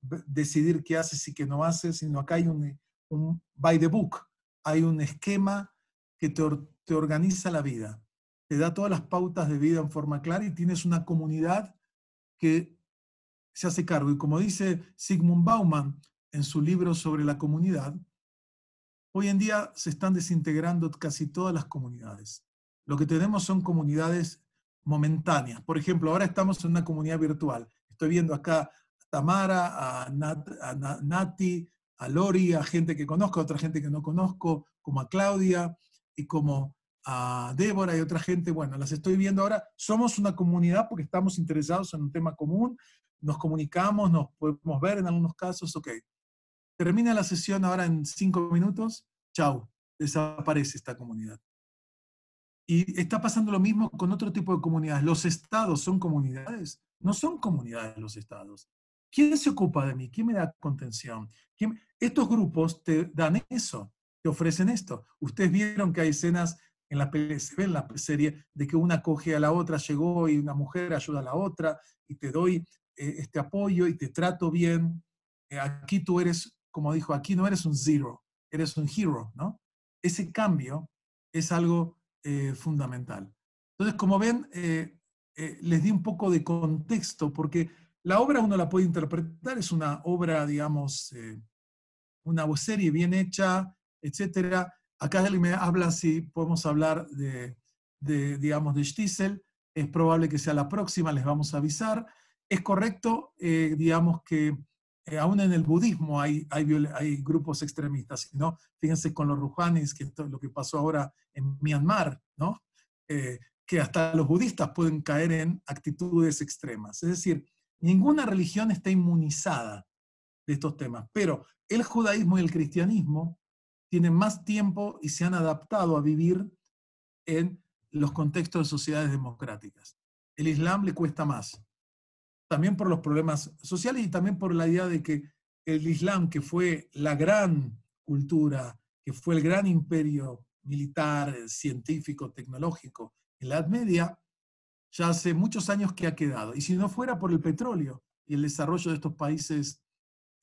decidir qué haces y qué no haces, sino acá hay un, un by the book, hay un esquema que te, organiza la vida, te da todas las pautas de vida en forma clara y tienes una comunidad que se hace cargo. Y como dice Sigmund Bauman en su libro sobre la comunidad, hoy en día se están desintegrando casi todas las comunidades. Lo que tenemos son comunidades momentáneas. Por ejemplo, ahora estamos en una comunidad virtual. Estoy viendo acá a Tamara, a, a Nati, a Lori, a gente que conozco, a otra gente que no conozco, como a Claudia, y como a ah, Débora y otra gente, bueno, las estoy viendo ahora, somos una comunidad porque estamos interesados en un tema común, nos comunicamos, nos podemos ver en algunos casos, ok. Termina la sesión ahora en cinco minutos, chao, desaparece esta comunidad. Y está pasando lo mismo con otro tipo de comunidades. Los estados son comunidades, no son comunidades los estados. ¿Quién se ocupa de mí? ¿Quién me da contención? Estos grupos te dan eso. Te ofrecen esto. Ustedes vieron que hay escenas en la, se en la serie de que una coge a la otra, llegó y una mujer ayuda a la otra y te doy eh, este apoyo y te trato bien. Eh, aquí tú eres, como dijo, aquí no eres un zero, eres un hero, ¿no? Ese cambio es algo eh, fundamental. Entonces, como ven, les di un poco de contexto porque la obra uno la puede interpretar, es una obra, digamos, una serie bien hecha, etcétera. Acá él me habla si podemos hablar de, digamos, de Stiesel. Es probable que sea la próxima, les vamos a avisar. Es correcto, eh, digamos, que eh, aún en el budismo hay, grupos extremistas, ¿no? Fíjense con los rujanis, que esto es lo que pasó ahora en Myanmar, ¿no? Eh, que hasta los budistas pueden caer en actitudes extremas. Es decir, ninguna religión está inmunizada de estos temas, pero el judaísmo y el cristianismo tienen más tiempo y se han adaptado a vivir en los contextos de sociedades democráticas. El Islam le cuesta más, también por los problemas sociales y también por la idea de que el Islam, que fue la gran cultura, que fue el gran imperio militar, científico, tecnológico en la Edad Media, ya hace muchos años que ha quedado. Y si no fuera por el petróleo y el desarrollo de estos países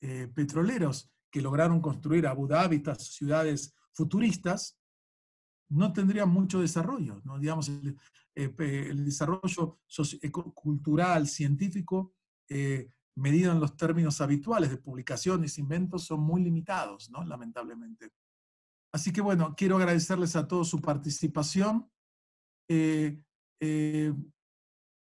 eh, petroleros, que lograron construir Abu Dhabi, estas ciudades futuristas, no tendrían mucho desarrollo. ¿no? Digamos, el, eh, desarrollo cultural, científico, eh, medido en los términos habituales de publicaciones, inventos, son muy limitados, lamentablemente. Así que bueno, quiero agradecerles a todos su participación. Eh,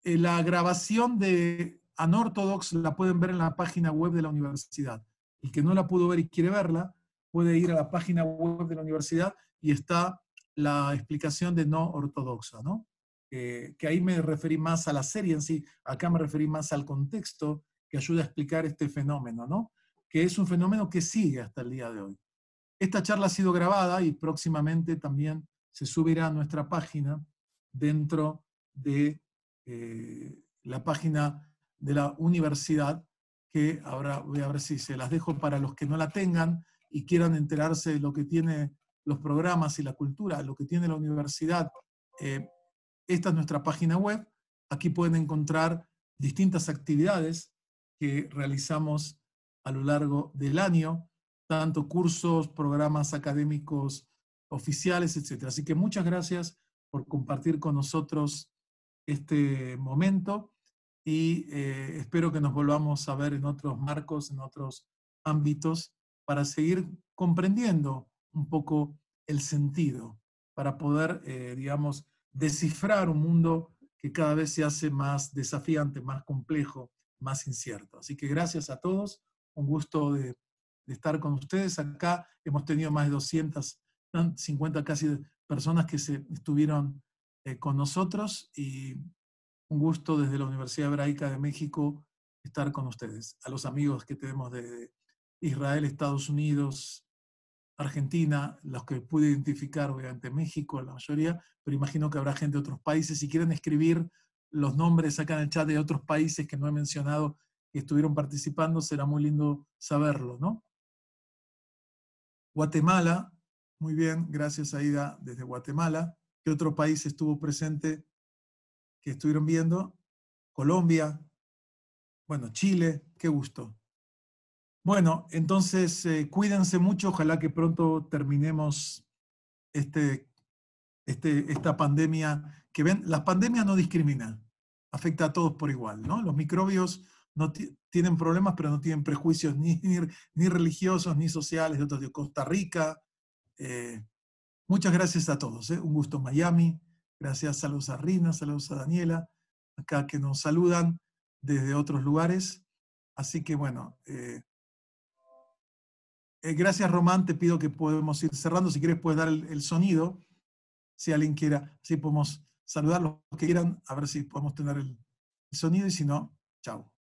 la grabación de anortodox la pueden ver en la página web de la universidad. El que no la pudo ver y quiere verla, puede ir a la página web de la universidad y está la explicación de no ortodoxa, ¿no? Eh, que ahí me referí más a la serie en sí, acá me referí más al contexto que ayuda a explicar este fenómeno, ¿no? Que es un fenómeno que sigue hasta el día de hoy. Esta charla ha sido grabada y próximamente también se subirá a nuestra página dentro de eh, la página de la universidad que ahora voy a ver si se las dejo para los que no la tengan y quieran enterarse de lo que tiene los programas y la cultura, lo que tiene la universidad. Eh, esta es nuestra página web. Aquí pueden encontrar distintas actividades que realizamos a lo largo del año, tanto cursos, programas académicos oficiales, etc. Así que muchas gracias por compartir con nosotros este momento y eh, espero que nos volvamos a ver en otros marcos, en otros ámbitos, para seguir comprendiendo un poco el sentido, para poder, eh, digamos, descifrar un mundo que cada vez se hace más desafiante, más complejo, más incierto. Así que gracias a todos, un gusto de, estar con ustedes. Acá hemos tenido más de 250 casi personas que se estuvieron eh, con nosotros y un gusto desde la Universidad Hebraica de México estar con ustedes. A los amigos que tenemos de Israel, Estados Unidos, Argentina, los que pude identificar, obviamente México, la mayoría, pero imagino que habrá gente de otros países. Si quieren escribir los nombres acá en el chat de otros países que no he mencionado que estuvieron participando, será muy lindo saberlo, ¿no? Guatemala, muy bien, gracias Aida desde Guatemala. ¿Qué otro país estuvo presente? que estuvieron viendo, Colombia, bueno, Chile, qué gusto. Bueno, entonces eh, cuídense mucho, ojalá que pronto terminemos este, este, esta pandemia, que ven, las pandemias no discriminan, afecta a todos por igual, ¿no? Los microbios no tienen problemas, pero no tienen prejuicios ni, ni, religiosos, ni sociales, de otros de Costa Rica. Eh, muchas gracias a todos, ¿eh? un gusto Miami. Gracias, saludos a Rina, saludos a Daniela, acá que nos saludan desde otros lugares. Así que bueno, eh, eh, gracias Román, te pido que podemos ir cerrando. Si quieres puedes dar el, sonido, si alguien quiera, así podemos saludar los que quieran, a ver si podemos tener el, el sonido y si no, chao.